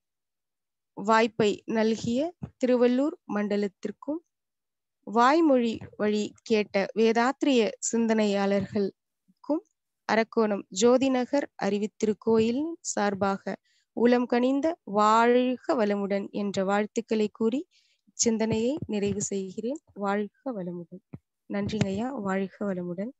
வாய்ப்பை நல்கிய திருவள்ளூர் மண்டலத்திற்கும் வாய்மொழி வழி கேட்ட வேதாத்திரிய சிந்தனையாளர்களுக்கும் அரக்கோணம் ஜோதிநகர் அறிவித்திருக்கோயில் சார்பாக உளம் கனிந்த வாழ்க வளமுடன் என்ற வாழ்த்துக்களை கூறி சிந்தனையை நிறைவு செய்கிறேன் வாழ்க வளமுடன் நன்றிங்கய்யா வாழ்க வளமுடன்